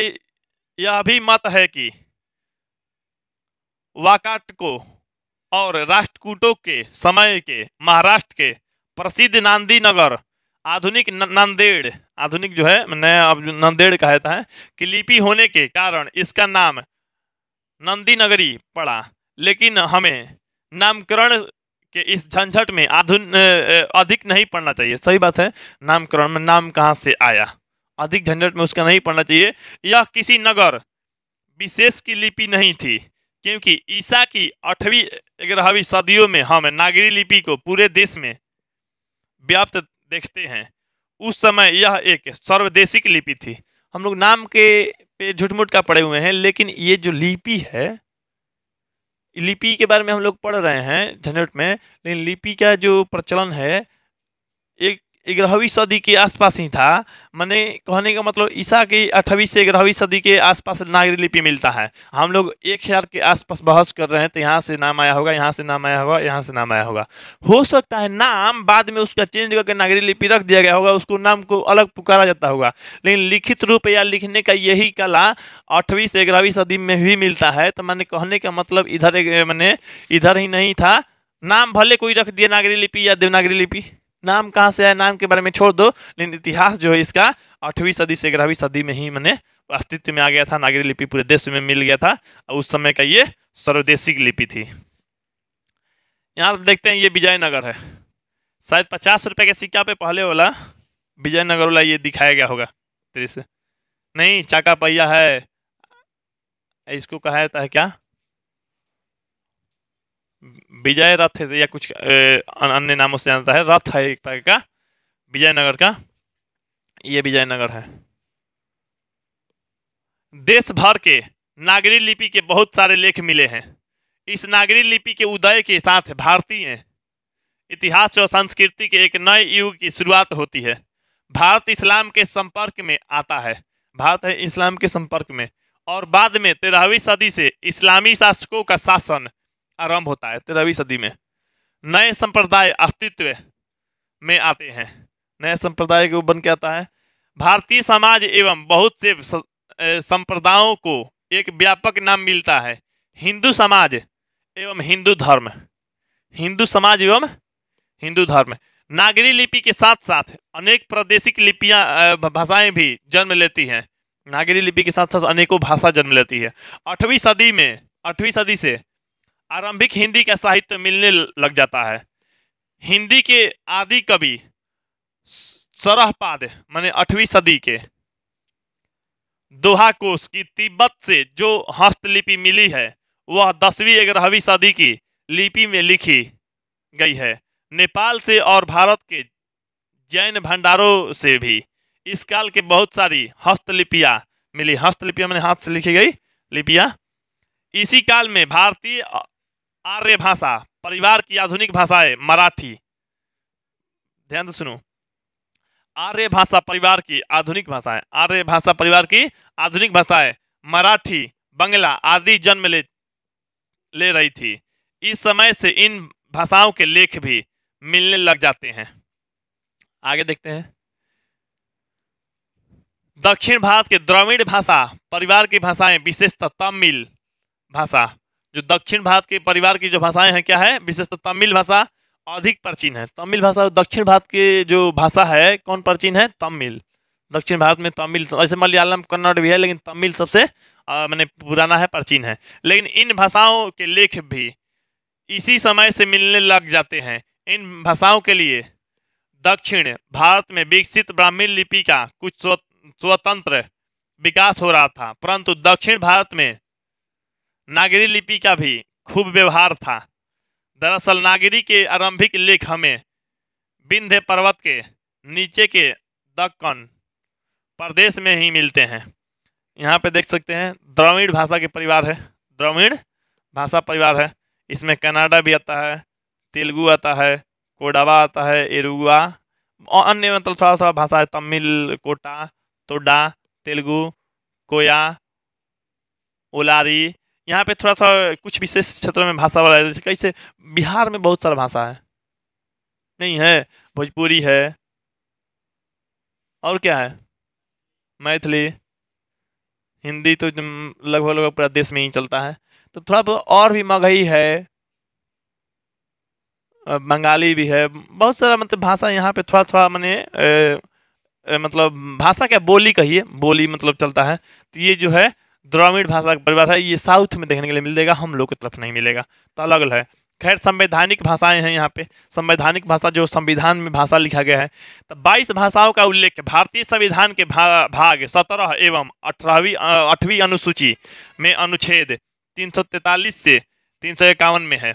यह भी मत है कि वाकाट को और राष्ट्रकूटों के समय के महाराष्ट्र के प्रसिद्ध नांदी नगर आधुनिक नांदेड़ आधुनिक जो है नया अब नांदेड़ कहता है कि लिपि होने के कारण इसका नाम नंदी नगरी पड़ा लेकिन हमें नामकरण के इस झंझट में आधुन अधिक नहीं पढ़ना चाहिए सही बात है नामकरण में नाम कहाँ से आया अधिक झंझट में उसका नहीं पढ़ना चाहिए यह किसी नगर विशेष की लिपि नहीं थी क्योंकि ईसा की अठवीं ग्रहवीं सदियों में हम नागरी लिपि को पूरे देश में व्याप्त देखते हैं उस समय यह एक सर्वदेशिक लिपि थी हम लोग नाम के पे झुटमुट का पड़े हुए हैं लेकिन ये जो लिपि है लिपि के बारे में हम लोग पढ़ रहे हैं झंझट में लेकिन लिपि का जो प्रचलन है ग्यारहवीं सदी के आसपास ही था मैंने कहने का मतलब ईसा की अठारहवीं से ग्यारहवीं सदी के आसपास नागरी लिपि मिलता है हम लोग एक हज़ार के आसपास बहस कर रहे हैं तो यहाँ से नाम आया होगा यहाँ से नाम आया होगा यहाँ से नाम आया होगा हो सकता है नाम बाद में उसका चेंज करके नागरी लिपि रख दिया गया होगा उसको नाम को अलग पुकारा जाता होगा लेकिन लिखित रूप या लिखने का यही कला अठवीं से ग्यारहवीं सदी में भी मिलता है तो मैंने कहने का मतलब इधर मैंने इधर ही नहीं था नाम भले कोई रख दिया नागरी लिपि या देवनागरी लिपि नाम कहाँ से आया नाम के बारे में छोड़ दो लेकिन इतिहास जो है इसका आठवीं सदी से ग्यारहवीं सदी में ही मैंने अस्तित्व में आ गया था नागरी लिपि पूरे देश में मिल गया था और उस समय का ये सर्वदेशी लिपि थी यहाँ देखते हैं ये विजयनगर है शायद पचास रुपये के सिक्का पे पहले वाला विजयनगर वाला ये दिखाया गया होगा तेरे से नहीं चाका पहिया है इसको कहा जाता है क्या विजय रथ या कुछ अन्य नामों से जानता है रथ है एक तरह का विजयनगर का ये विजयनगर है देश भर के नागरी लिपि के बहुत सारे लेख मिले हैं इस नागरी लिपि के उदय के साथ भारतीय इतिहास और संस्कृति के एक नए युग की शुरुआत होती है भारत इस्लाम के संपर्क में आता है भारत है इस्लाम के संपर्क में और बाद में तेरहवीं सदी से इस्लामी शासकों का शासन आरंभ होता है तेरहवीं सदी में नए संप्रदाय अस्तित्व में आते हैं नए संप्रदाय के बन के आता है भारतीय समाज एवं बहुत से संप्रदायों को एक व्यापक नाम मिलता है हिंदू समाज एवं हिंदू धर्म हिंदू समाज एवं हिंदू धर्म नागरी लिपि के साथ साथ अनेक प्रादेशिक लिपियाँ भाषाएं भी जन्म लेती हैं नागरी लिपि के साथ साथ अनेकों भाषा जन्म लेती है आठवीं सदी में आठवीं सदी से आरंभिक हिंदी का साहित्य मिलने लग जाता है हिंदी के आदि कवि सरहपाद माने आठवीं सदी के दोहा कोश की तिब्बत से जो हस्तलिपि मिली है वह दसवीं ग्यारहवीं सदी की लिपि में लिखी गई है नेपाल से और भारत के जैन भंडारों से भी इस काल के बहुत सारी हस्तलिपियाँ मिली हस्तलिपियाँ मैंने हाथ से लिखी गई लिपियाँ इसी काल में भारतीय आर्य भाषा परिवार की आधुनिक भाषा है मराठी ध्यान से सुनो आर्य भाषा परिवार की आधुनिक भाषा है आर्य भाषा परिवार की आधुनिक भाषा है मराठी बंगला आदि जन्म ले ले रही थी इस समय से इन भाषाओं के लेख भी मिलने लग जाते हैं आगे देखते हैं दक्षिण भारत के द्रविड़ भाषा परिवार की भाषाएं विशेषतः तमिल भाषा जो दक्षिण भारत के परिवार की जो भाषाएं हैं क्या है विशेषतः तमिल भाषा अधिक प्राचीन है तमिल भाषा दक्षिण भारत के जो भाषा है कौन प्राचीन है तमिल दक्षिण भारत में तमिल ऐसे मलयालम कन्नड़ भी है लेकिन तमिल सबसे मैंने पुराना है प्राचीन है लेकिन इन भाषाओं के लेख भी इसी समय से मिलने लग जाते हैं इन भाषाओं के लिए दक्षिण भारत में विकसित ब्राह्मी लिपि का कुछ स्वतंत्र विकास हो रहा था परंतु दक्षिण भारत में नागरी लिपि का भी खूब व्यवहार था दरअसल नागरी के आरंभिक लेख हमें विंध्य पर्वत के नीचे के दक्कन प्रदेश में ही मिलते हैं यहाँ पे देख सकते हैं द्रविड़ भाषा के परिवार है द्रविड़ भाषा परिवार है इसमें कनाडा भी आता है तेलुगु आता है कोडावा आता है एरुआ अन्य मतलब थोड़ा थोड़ा भाषा है तमिल कोटा तोडा तेलुगु कोया ओलारी यहाँ पे थोड़ा सा कुछ विशेष क्षेत्र में भाषा वाला जैसे कैसे बिहार में बहुत सारा भाषा है नहीं है भोजपुरी है और क्या है मैथिली हिंदी तो लगभग लगभग पूरा देश में ही चलता है तो थोड़ा बहुत और भी मगही है बंगाली भी है बहुत सारा मतलब भाषा यहाँ पे थोड़ा थोड़ा मैंने मतलब भाषा क्या बोली कहिए बोली मतलब चलता है तो ये जो है द्रविड़ भाषा की परिभाषा ये साउथ में देखने के लिए मिल जाएगा हम लोग की तरफ नहीं मिलेगा तो अलग है खैर संवैधानिक भाषाएं हैं यहाँ पे संवैधानिक भाषा जो संविधान में भाषा लिखा गया है तो 22 भाषाओं का उल्लेख भारतीय संविधान के भा, भाग सत्रह एवं अठारहवीं आठवीं अनुसूची में अनुच्छेद तीन से तीन में है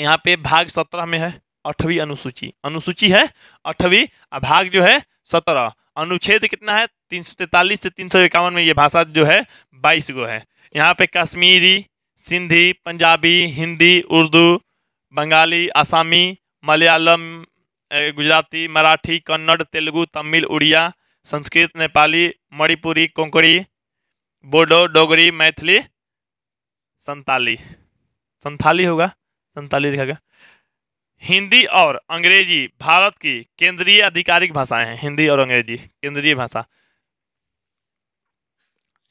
यहाँ पे भाग सत्रह में है अठवीं अनुसूची अनुसूची है अठवीं भाग जो है सत्रह अनुच्छेद कितना है तीन से तीन में ये भाषा जो है बाईस गो है यहाँ पे कश्मीरी सिंधी पंजाबी हिंदी उर्दू बंगाली आसामी मलयालम गुजराती मराठी कन्नड़ तेलुगु तमिल उड़िया संस्कृत नेपाली मणिपुरी कोंकणी बोडो डोगरी मैथिली संताली संथाली होगा संताली लिखा गया हिंदी और अंग्रेजी भारत की केंद्रीय आधिकारिक भाषाएं हैं हिंदी और अंग्रेजी केंद्रीय भाषा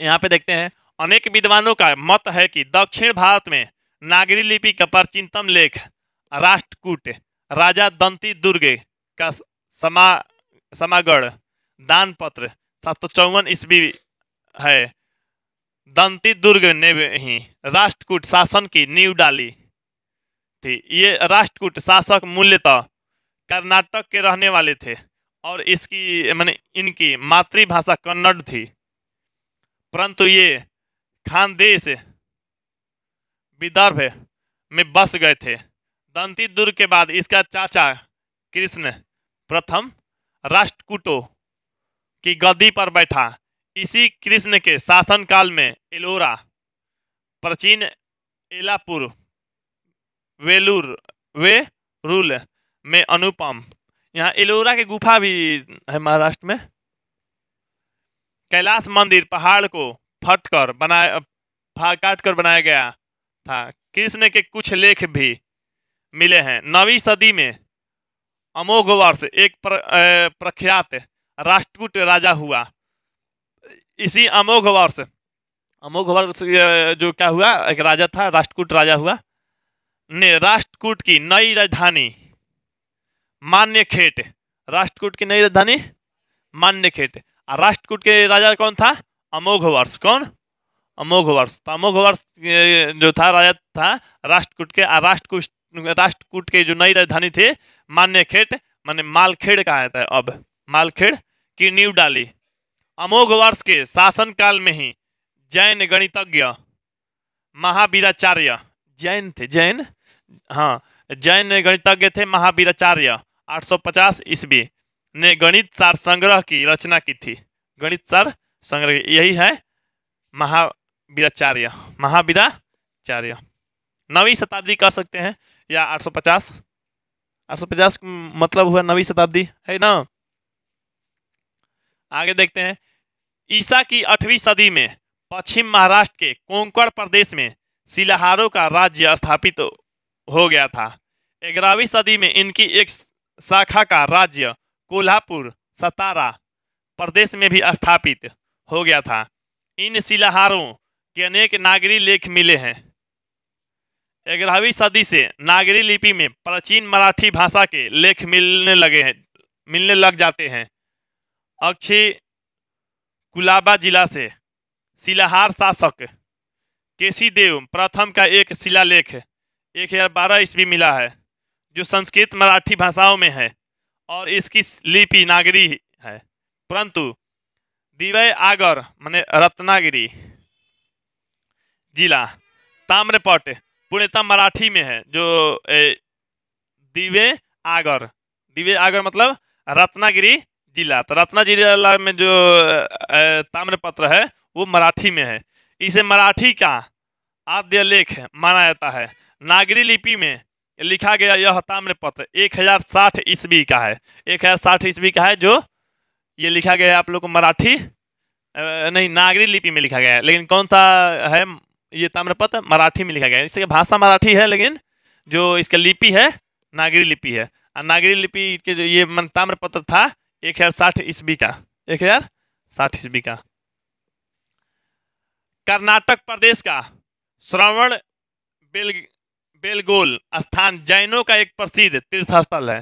यहाँ पे देखते हैं अनेक विद्वानों का मत है कि दक्षिण भारत में नागरी लिपि का प्राचीनतम लेख राष्ट्रकूट राजा दंती दुर्गे का समा समागढ़ दान पत्र सात सौ चौवन ईस्वी है दंती दुर्ग ने ही राष्ट्रकूट शासन की नींव डाली थे ये राष्ट्रकूट शासक मूल्यतः कर्नाटक के रहने वाले थे और इसकी मैंने इनकी मातृभाषा कन्नड़ थी परंतु ये खानदेश विदर्भ में बस गए थे दंती दुर्ग के बाद इसका चाचा कृष्ण प्रथम राष्ट्रकूटो की गद्दी पर बैठा इसी कृष्ण के शासनकाल में एलोरा प्राचीन एलापुर वेलूर वे रूल में अनुपम यहाँ एलोरा की गुफा भी है महाराष्ट्र में कैलाश मंदिर पहाड़ को फट कर बनाया काट कर बनाया गया था कृष्ण के कुछ लेख भी मिले हैं नवी सदी में अमोघ वर्ष एक प्र, प्रख्यात राष्ट्रकूट राजा हुआ इसी अमोघ वर्ष अमोघ वर्ष जो क्या हुआ एक राजा था राष्ट्रकूट राजा हुआ ने राष्ट्रकूट की नई राजधानी मान्य खेट राष्ट्रकूट की नई राजधानी मान्य खेत राष्ट्रकूट के राजा कौन था अमोघ वर्ष कौन अमोघ वर्ष तो अमोघ वर्ष जो था राजा था राष्ट्रकूट के राष्ट्रकूट राष्ट्रकूट के जो नई राजधानी थी मान्य खेट माने मालखेड़ कहा जाता है अब मालखेड़ की नींव डाली अमोघ वर्ष के शासन काल में ही जैन गणितज्ञ महावीराचार्य जैन थे जैन हाँ जैन गणितज्ञ थे महावीराचार्य 850 ईस्वी ने गणित सार संग्रह की रचना की थी गणित सार संग्रह यही है महावीराचार्य महावीराचार्य नवी शताब्दी कह सकते हैं या 850 850 मतलब हुआ नवी शताब्दी है ना आगे देखते हैं ईसा की आठवीं सदी में पश्चिम महाराष्ट्र के कोंकण प्रदेश में सिलाहारों का राज्य स्थापित हो गया था ग्यारहवीं सदी में इनकी एक शाखा का राज्य कोल्हापुर सतारा प्रदेश में भी स्थापित हो गया था इन शिलाहारों के अनेक नागरी लेख मिले हैं ग्यारहवीं सदी से नागरी लिपि में प्राचीन मराठी भाषा के लेख मिलने लगे हैं मिलने लग जाते हैं अक्षय कुलाबा जिला से शिलाहार शासक केसी देव प्रथम का एक शिलालेख एक हज़ार बारह ईस्वी मिला है जो संस्कृत मराठी भाषाओं में है और इसकी लिपि नागरी है परंतु दिवय आगर माने रत्नागिरी जिला ताम्रपट पूर्णतः मराठी में है जो दिवे आगर दिवे आगर मतलब रत्नागिरी जिला तो रत्ना जिला में जो ताम्रपत्र है वो मराठी में है इसे मराठी का आद्य लेख माना जाता है नागरी लिपि में लिखा गया यह ताम्र पत्र एक हजार साठ ईस्वी का है एक हजार साठ ईस्वी का है जो ये लिखा गया है आप लोग को मराठी नहीं नागरी लिपि में लिखा गया है लेकिन कौन सा है ये ताम्रपत्र मराठी में लिखा गया है भाषा मराठी है लेकिन जो इसका लिपि है नागरी लिपि है और नागरी लिपि के जो ये मन ताम्रपत्र था एक हज़ार साठ ईस्वी का एक हज़ार साठ ईस्वी का कर्नाटक प्रदेश का श्रवण बेल बेलगोल स्थान जैनों का एक प्रसिद्ध तीर्थस्थल है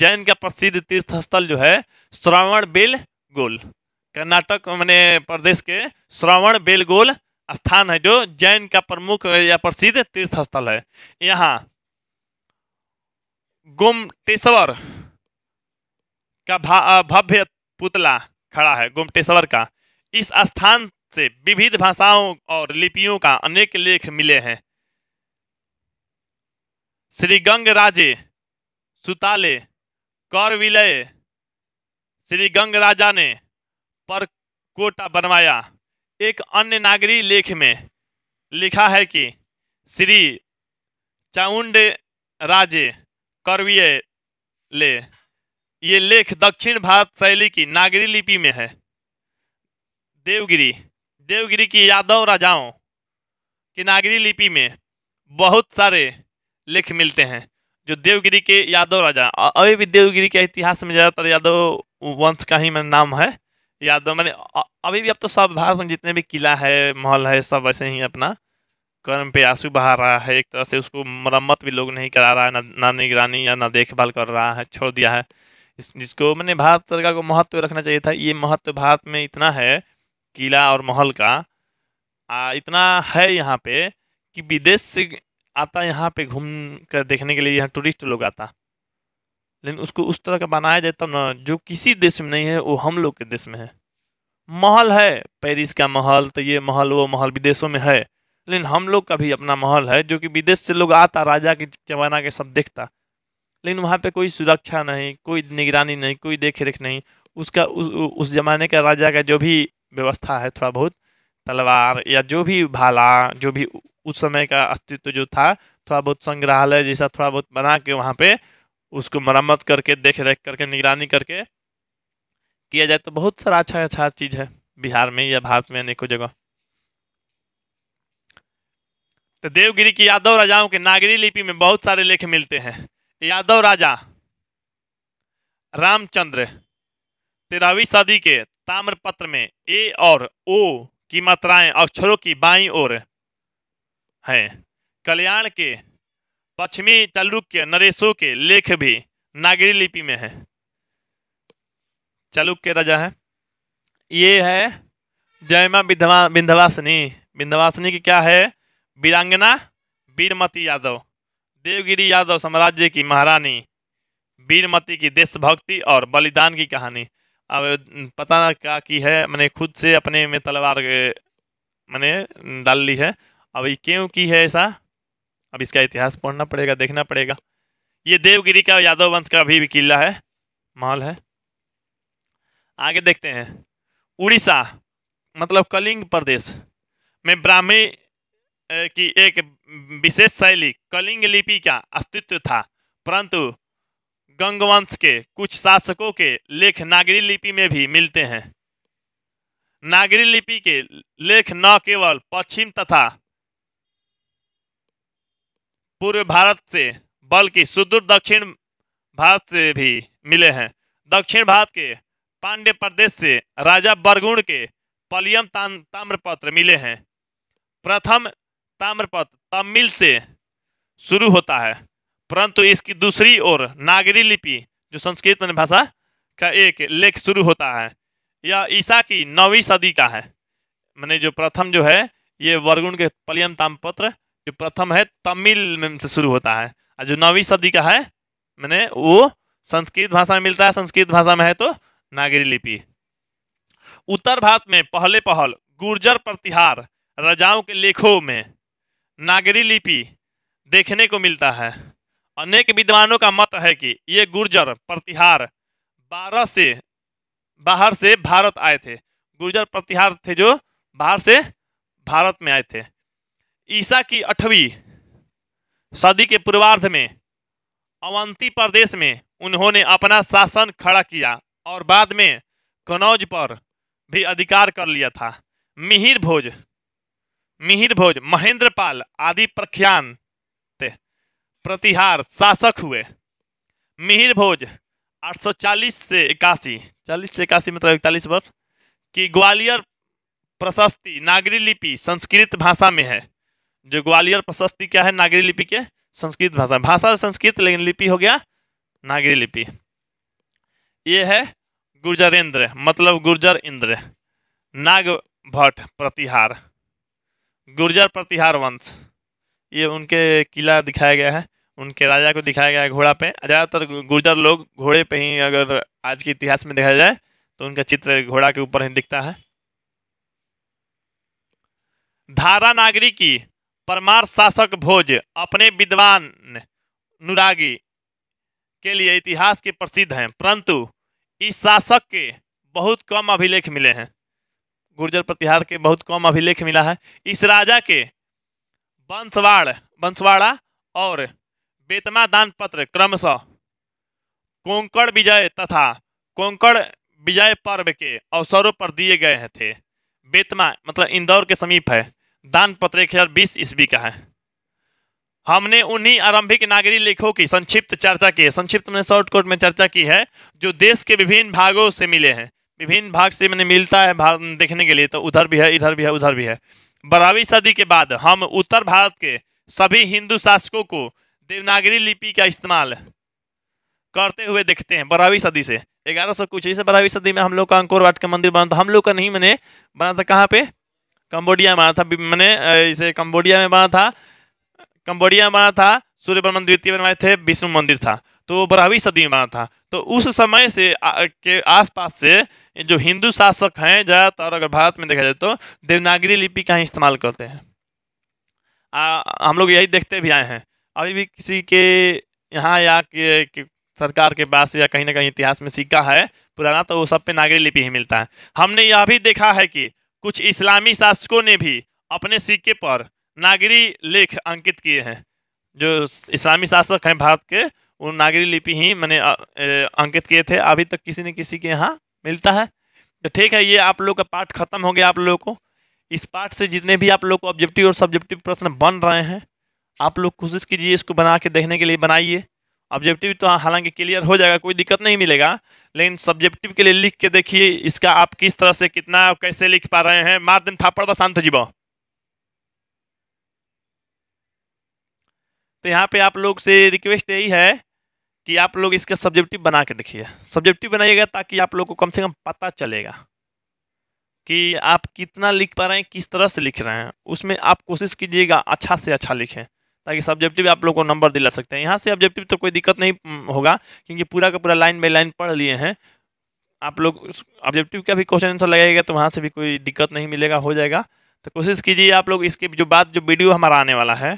जैन का प्रसिद्ध तीर्थस्थल जो है श्रावण बेलगोल कर्नाटक मैंने प्रदेश के श्रावण बेलगोल स्थान है जो जैन का प्रमुख या प्रसिद्ध तीर्थस्थल है यहाँ गुमटेश्वर का भव्य पुतला खड़ा है गुमटेश्वर का इस स्थान से विविध भाषाओं और लिपियों का अनेक लेख मिले हैं श्री गंग राजे सुताले कर विलय श्री गंग राजा ने पर कोटा बनवाया एक अन्य नागरी लेख में लिखा है कि श्री चाउंड राजे करवीय ले ये लेख दक्षिण भारत शैली की नागरी लिपि में है देवगिरी देवगिरी की यादव राजाओं की नागरी लिपि में बहुत सारे लेख मिलते हैं जो देवगिरी के यादव राजा अभी भी देवगिरी के इतिहास में ज़्यादातर यादव वंश का ही मैंने नाम है यादव मैंने अभी भी अब तो सब भारत में मतलब जितने भी किला है महल है सब वैसे ही अपना कर्म पे आंसू बहा रहा है एक तरह से उसको मरम्मत भी लोग नहीं करा रहा है ना ना निगरानी या ना देखभाल कर रहा है छोड़ दिया है जिसको मैंने भारत सरकार को महत्व रखना चाहिए था ये महत्व भारत में इतना है किला और महल का आ, इतना है यहाँ पे कि विदेश से आता यहाँ पे घूम कर देखने के लिए यहाँ टूरिस्ट लोग आता लेकिन उसको उस तरह का बनाया जाए तब ना जो किसी देश में नहीं है वो हम लोग के देश में है महल है पेरिस का महल तो ये महल वो महल विदेशों में है लेकिन हम लोग का भी अपना महल है जो कि विदेश से लोग आता राजा के जमाना के सब देखता लेकिन वहाँ पे कोई सुरक्षा नहीं कोई निगरानी नहीं कोई देख रेख नहीं उसका उस, उस जमाने का राजा का जो भी व्यवस्था है थोड़ा बहुत तलवार या जो भी भाला जो भी उस समय का अस्तित्व जो था थोड़ा बहुत संग्रहालय जैसा थोड़ा बहुत बना के वहाँ पे उसको मरम्मत करके देख रेख करके निगरानी करके किया जाए तो बहुत सारा अच्छा अच्छा चीज़ है बिहार में या भारत में अनेकों जगह तो देवगिरी की यादव राजाओं के नागरी लिपि में बहुत सारे लेख मिलते हैं यादव राजा रामचंद्र तेरहवीं सदी के ताम्रपत्र में ए और ओ की मात्राएं अक्षरों की बाईं ओर हैं कल्याण के पश्चिमी चालुक्य नरेशों के लेख भी नागरी लिपि में है चालुक्य राजा है ये है जयमा विधवा विंध्यवासिनी विंध्यवासिनी की क्या है वीरांगना वीरमती यादव देवगिरी यादव साम्राज्य की महारानी वीरमती की देशभक्ति और बलिदान की कहानी अब पता ना क्या की है मैंने खुद से अपने में तलवार मैंने डाल ली है अब ये क्यों की है ऐसा अब इसका इतिहास पढ़ना पड़ेगा देखना पड़ेगा ये देवगिरी का यादव वंश का अभी भी किला है महल है आगे देखते हैं उड़ीसा मतलब कलिंग प्रदेश में ब्राह्मी की एक विशेष शैली कलिंग लिपि का अस्तित्व था परंतु गंगवंश के कुछ शासकों के लेख नागरी लिपि में भी मिलते हैं नागरी लिपि के लेख न केवल पश्चिम तथा पूर्व भारत से बल्कि सुदूर दक्षिण भारत से भी मिले हैं दक्षिण भारत के पांडे प्रदेश से राजा बरगुण के पलियम ताम्रपत्र मिले हैं प्रथम ताम्रपत्र तमिल से शुरू होता है परंतु इसकी दूसरी ओर नागरी लिपि जो संस्कृत में भाषा का एक लेख शुरू होता है यह ईसा की नौवीं सदी का है मैंने जो प्रथम जो है ये वर्गुण के पलियम ताम्रपत्र जो प्रथम है तमिल में से शुरू होता है और जो नौवीं सदी का है मैंने वो संस्कृत भाषा में मिलता है संस्कृत भाषा में है तो नागरी लिपि उत्तर भारत में पहले पहल गुर्जर प्रतिहार राजाओं के लेखों में नागरी लिपि देखने को मिलता है अनेक विद्वानों का मत है कि ये गुर्जर प्रतिहार बारह से बाहर से भारत आए थे गुर्जर प्रतिहार थे जो बाहर से भारत में आए थे ईसा की अठवीं सदी के पूर्वार्ध में अवंती प्रदेश में उन्होंने अपना शासन खड़ा किया और बाद में कनौज पर भी अधिकार कर लिया था मिहिर भोज मिहिर भोज महेंद्रपाल आदि प्रख्यान प्रतिहार शासक हुए मिहिर भोज 840 से इक्यासी चालीस से इक्यासी मतलब इकतालीस वर्ष की ग्वालियर प्रशस्ति नागरी लिपि संस्कृत भाषा में है जो ग्वालियर प्रशस्ति क्या है नागरी लिपि के संस्कृत भाषा भाषा संस्कृत लेकिन लिपि हो गया नागरी लिपि ये है गुर्जरेंद्र मतलब गुर्जर इंद्र नाग भट्ट प्रतिहार गुर्जर प्रतिहार वंश ये उनके किला दिखाया गया है उनके राजा को दिखाया गया है घोड़ा पे ज़्यादातर गुर्जर लोग घोड़े पे ही अगर आज के इतिहास में देखा जाए तो उनका चित्र घोड़ा के ऊपर ही दिखता है धारा नागरी की परमार शासक भोज अपने विद्वान अनुरागी के लिए इतिहास के प्रसिद्ध हैं परंतु इस शासक के बहुत कम अभिलेख मिले हैं गुर्जर प्रतिहार के बहुत कम अभिलेख मिला है इस राजा के बंसवाड़ बंसवाड़ा और बेतमा दान पत्र क्रमशः कोंकण विजय तथा कोंकण विजय पर्व के अवसरों पर दिए गए थे बेतमा मतलब इंदौर के समीप है दान पत्र एक हजार बीस ईस्वी का है हमने उन्हीं आरंभिक नागरी लेखों की संक्षिप्त चर्चा की है संक्षिप्त में शॉर्टकट में चर्चा की है जो देश के विभिन्न भागों से मिले हैं विभिन्न भाग से मैंने मिलता है भारत देखने के लिए तो उधर भी है इधर भी है उधर भी है बारहवीं सदी के बाद हम उत्तर भारत के सभी हिंदू शासकों को देवनागरी लिपि का इस्तेमाल करते हुए देखते हैं बारहवीं सदी से ग्यारह सौ कुछ से बारहवीं सदी में हम लोग का अंकोर वाट का मंदिर बना था हम लोग का नहीं मैंने बना था कहाँ पे कंबोडिया में बना था मैंने इसे कंबोडिया में बना था कंबोडिया में बना था सूर्य बर्मन द्वितीय बनवाए थे विष्णु मंदिर था तो वो बारहवीं सदी में बना था तो उस समय से आ, के आसपास से जो हिंदू शासक हैं ज़्यादातर अगर भारत में देखा जाए तो देवनागरी लिपि का ही इस्तेमाल करते हैं आ, हम लोग यही देखते भी आए हैं अभी भी किसी के यहाँ या के, के सरकार के पास या कहीं ना कहीं इतिहास में सिक्का है पुराना तो वो सब पे नागरी लिपि ही मिलता है हमने यह भी देखा है कि कुछ इस्लामी शासकों ने भी अपने सिक्के पर नागरी लेख अंकित किए हैं जो इस्लामी शासक हैं भारत के वो नागरी लिपि ही मैंने अंकित किए थे अभी तक किसी न किसी के यहाँ मिलता है तो ठीक है ये आप लोग का पाठ खत्म हो गया आप लोगों को इस पाठ से जितने भी आप लोग को ऑब्जेक्टिव और सब्जेक्टिव प्रश्न बन रहे हैं आप लोग कोशिश कीजिए इसको बना के देखने के लिए बनाइए ऑब्जेक्टिव तो हाँ, हालांकि क्लियर हो जाएगा कोई दिक्कत नहीं मिलेगा लेकिन सब्जेक्टिव के लिए लिख के देखिए इसका आप किस तरह से कितना कैसे लिख पा रहे हैं मार दिन थापड़ व जीव तो यहाँ पे आप लोग से रिक्वेस्ट यही है कि आप लोग इसका सब्जेक्टिव बना के देखिए सब्जेक्टिव बनाइएगा ताकि आप लोग को कम से कम पता चलेगा कि आप कितना लिख पा रहे हैं किस तरह से लिख रहे हैं उसमें आप कोशिश कीजिएगा अच्छा से अच्छा लिखें ताकि सब्जेक्टिव आप लोग को नंबर दिला सकते हैं यहाँ से ऑब्जेक्टिव तो कोई दिक्कत नहीं होगा क्योंकि पूरा का पूरा लाइन बाई लाइन पढ़ लिए हैं आप लोग ऑब्जेक्टिव का भी क्वेश्चन आंसर लगाएगा तो वहाँ से भी कोई दिक्कत नहीं मिलेगा हो जाएगा तो कोशिश कीजिए आप लोग इसके जो बात जो वीडियो हमारा आने वाला है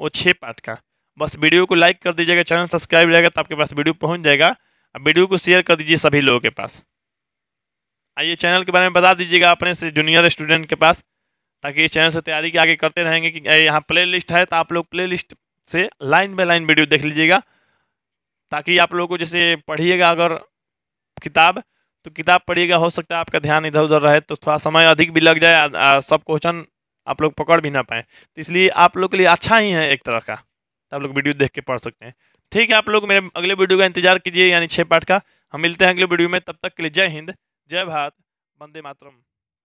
वो छः पार्ट का बस वीडियो को लाइक कर दीजिएगा चैनल सब्सक्राइब रहेगा तो आपके पास वीडियो पहुँच जाएगा अब वीडियो को शेयर कर दीजिए सभी लोगों के पास आइए चैनल के बारे में बता दीजिएगा अपने से जूनियर स्टूडेंट के पास ताकि इस चैनल से तैयारी के आगे करते रहेंगे कि यहाँ प्ले लिस्ट है तो आप लोग प्ले लिस्ट से लाइन बाय लाइन वीडियो देख लीजिएगा ताकि आप लोग को जैसे पढ़िएगा अगर किताब तो किताब पढ़िएगा हो सकता है आपका ध्यान इधर उधर रहे तो थोड़ा समय अधिक भी लग जाए सब क्वेश्चन आप लोग पकड़ भी ना पाए तो इसलिए आप लोग के लिए अच्छा ही है एक तरह का तो आप लोग वीडियो देख के पढ़ सकते हैं ठीक है आप लोग मेरे अगले वीडियो का इंतजार कीजिए यानी छः पाठ का हम मिलते हैं अगले वीडियो में तब तक के लिए जय हिंद जय भारत वंदे मातरम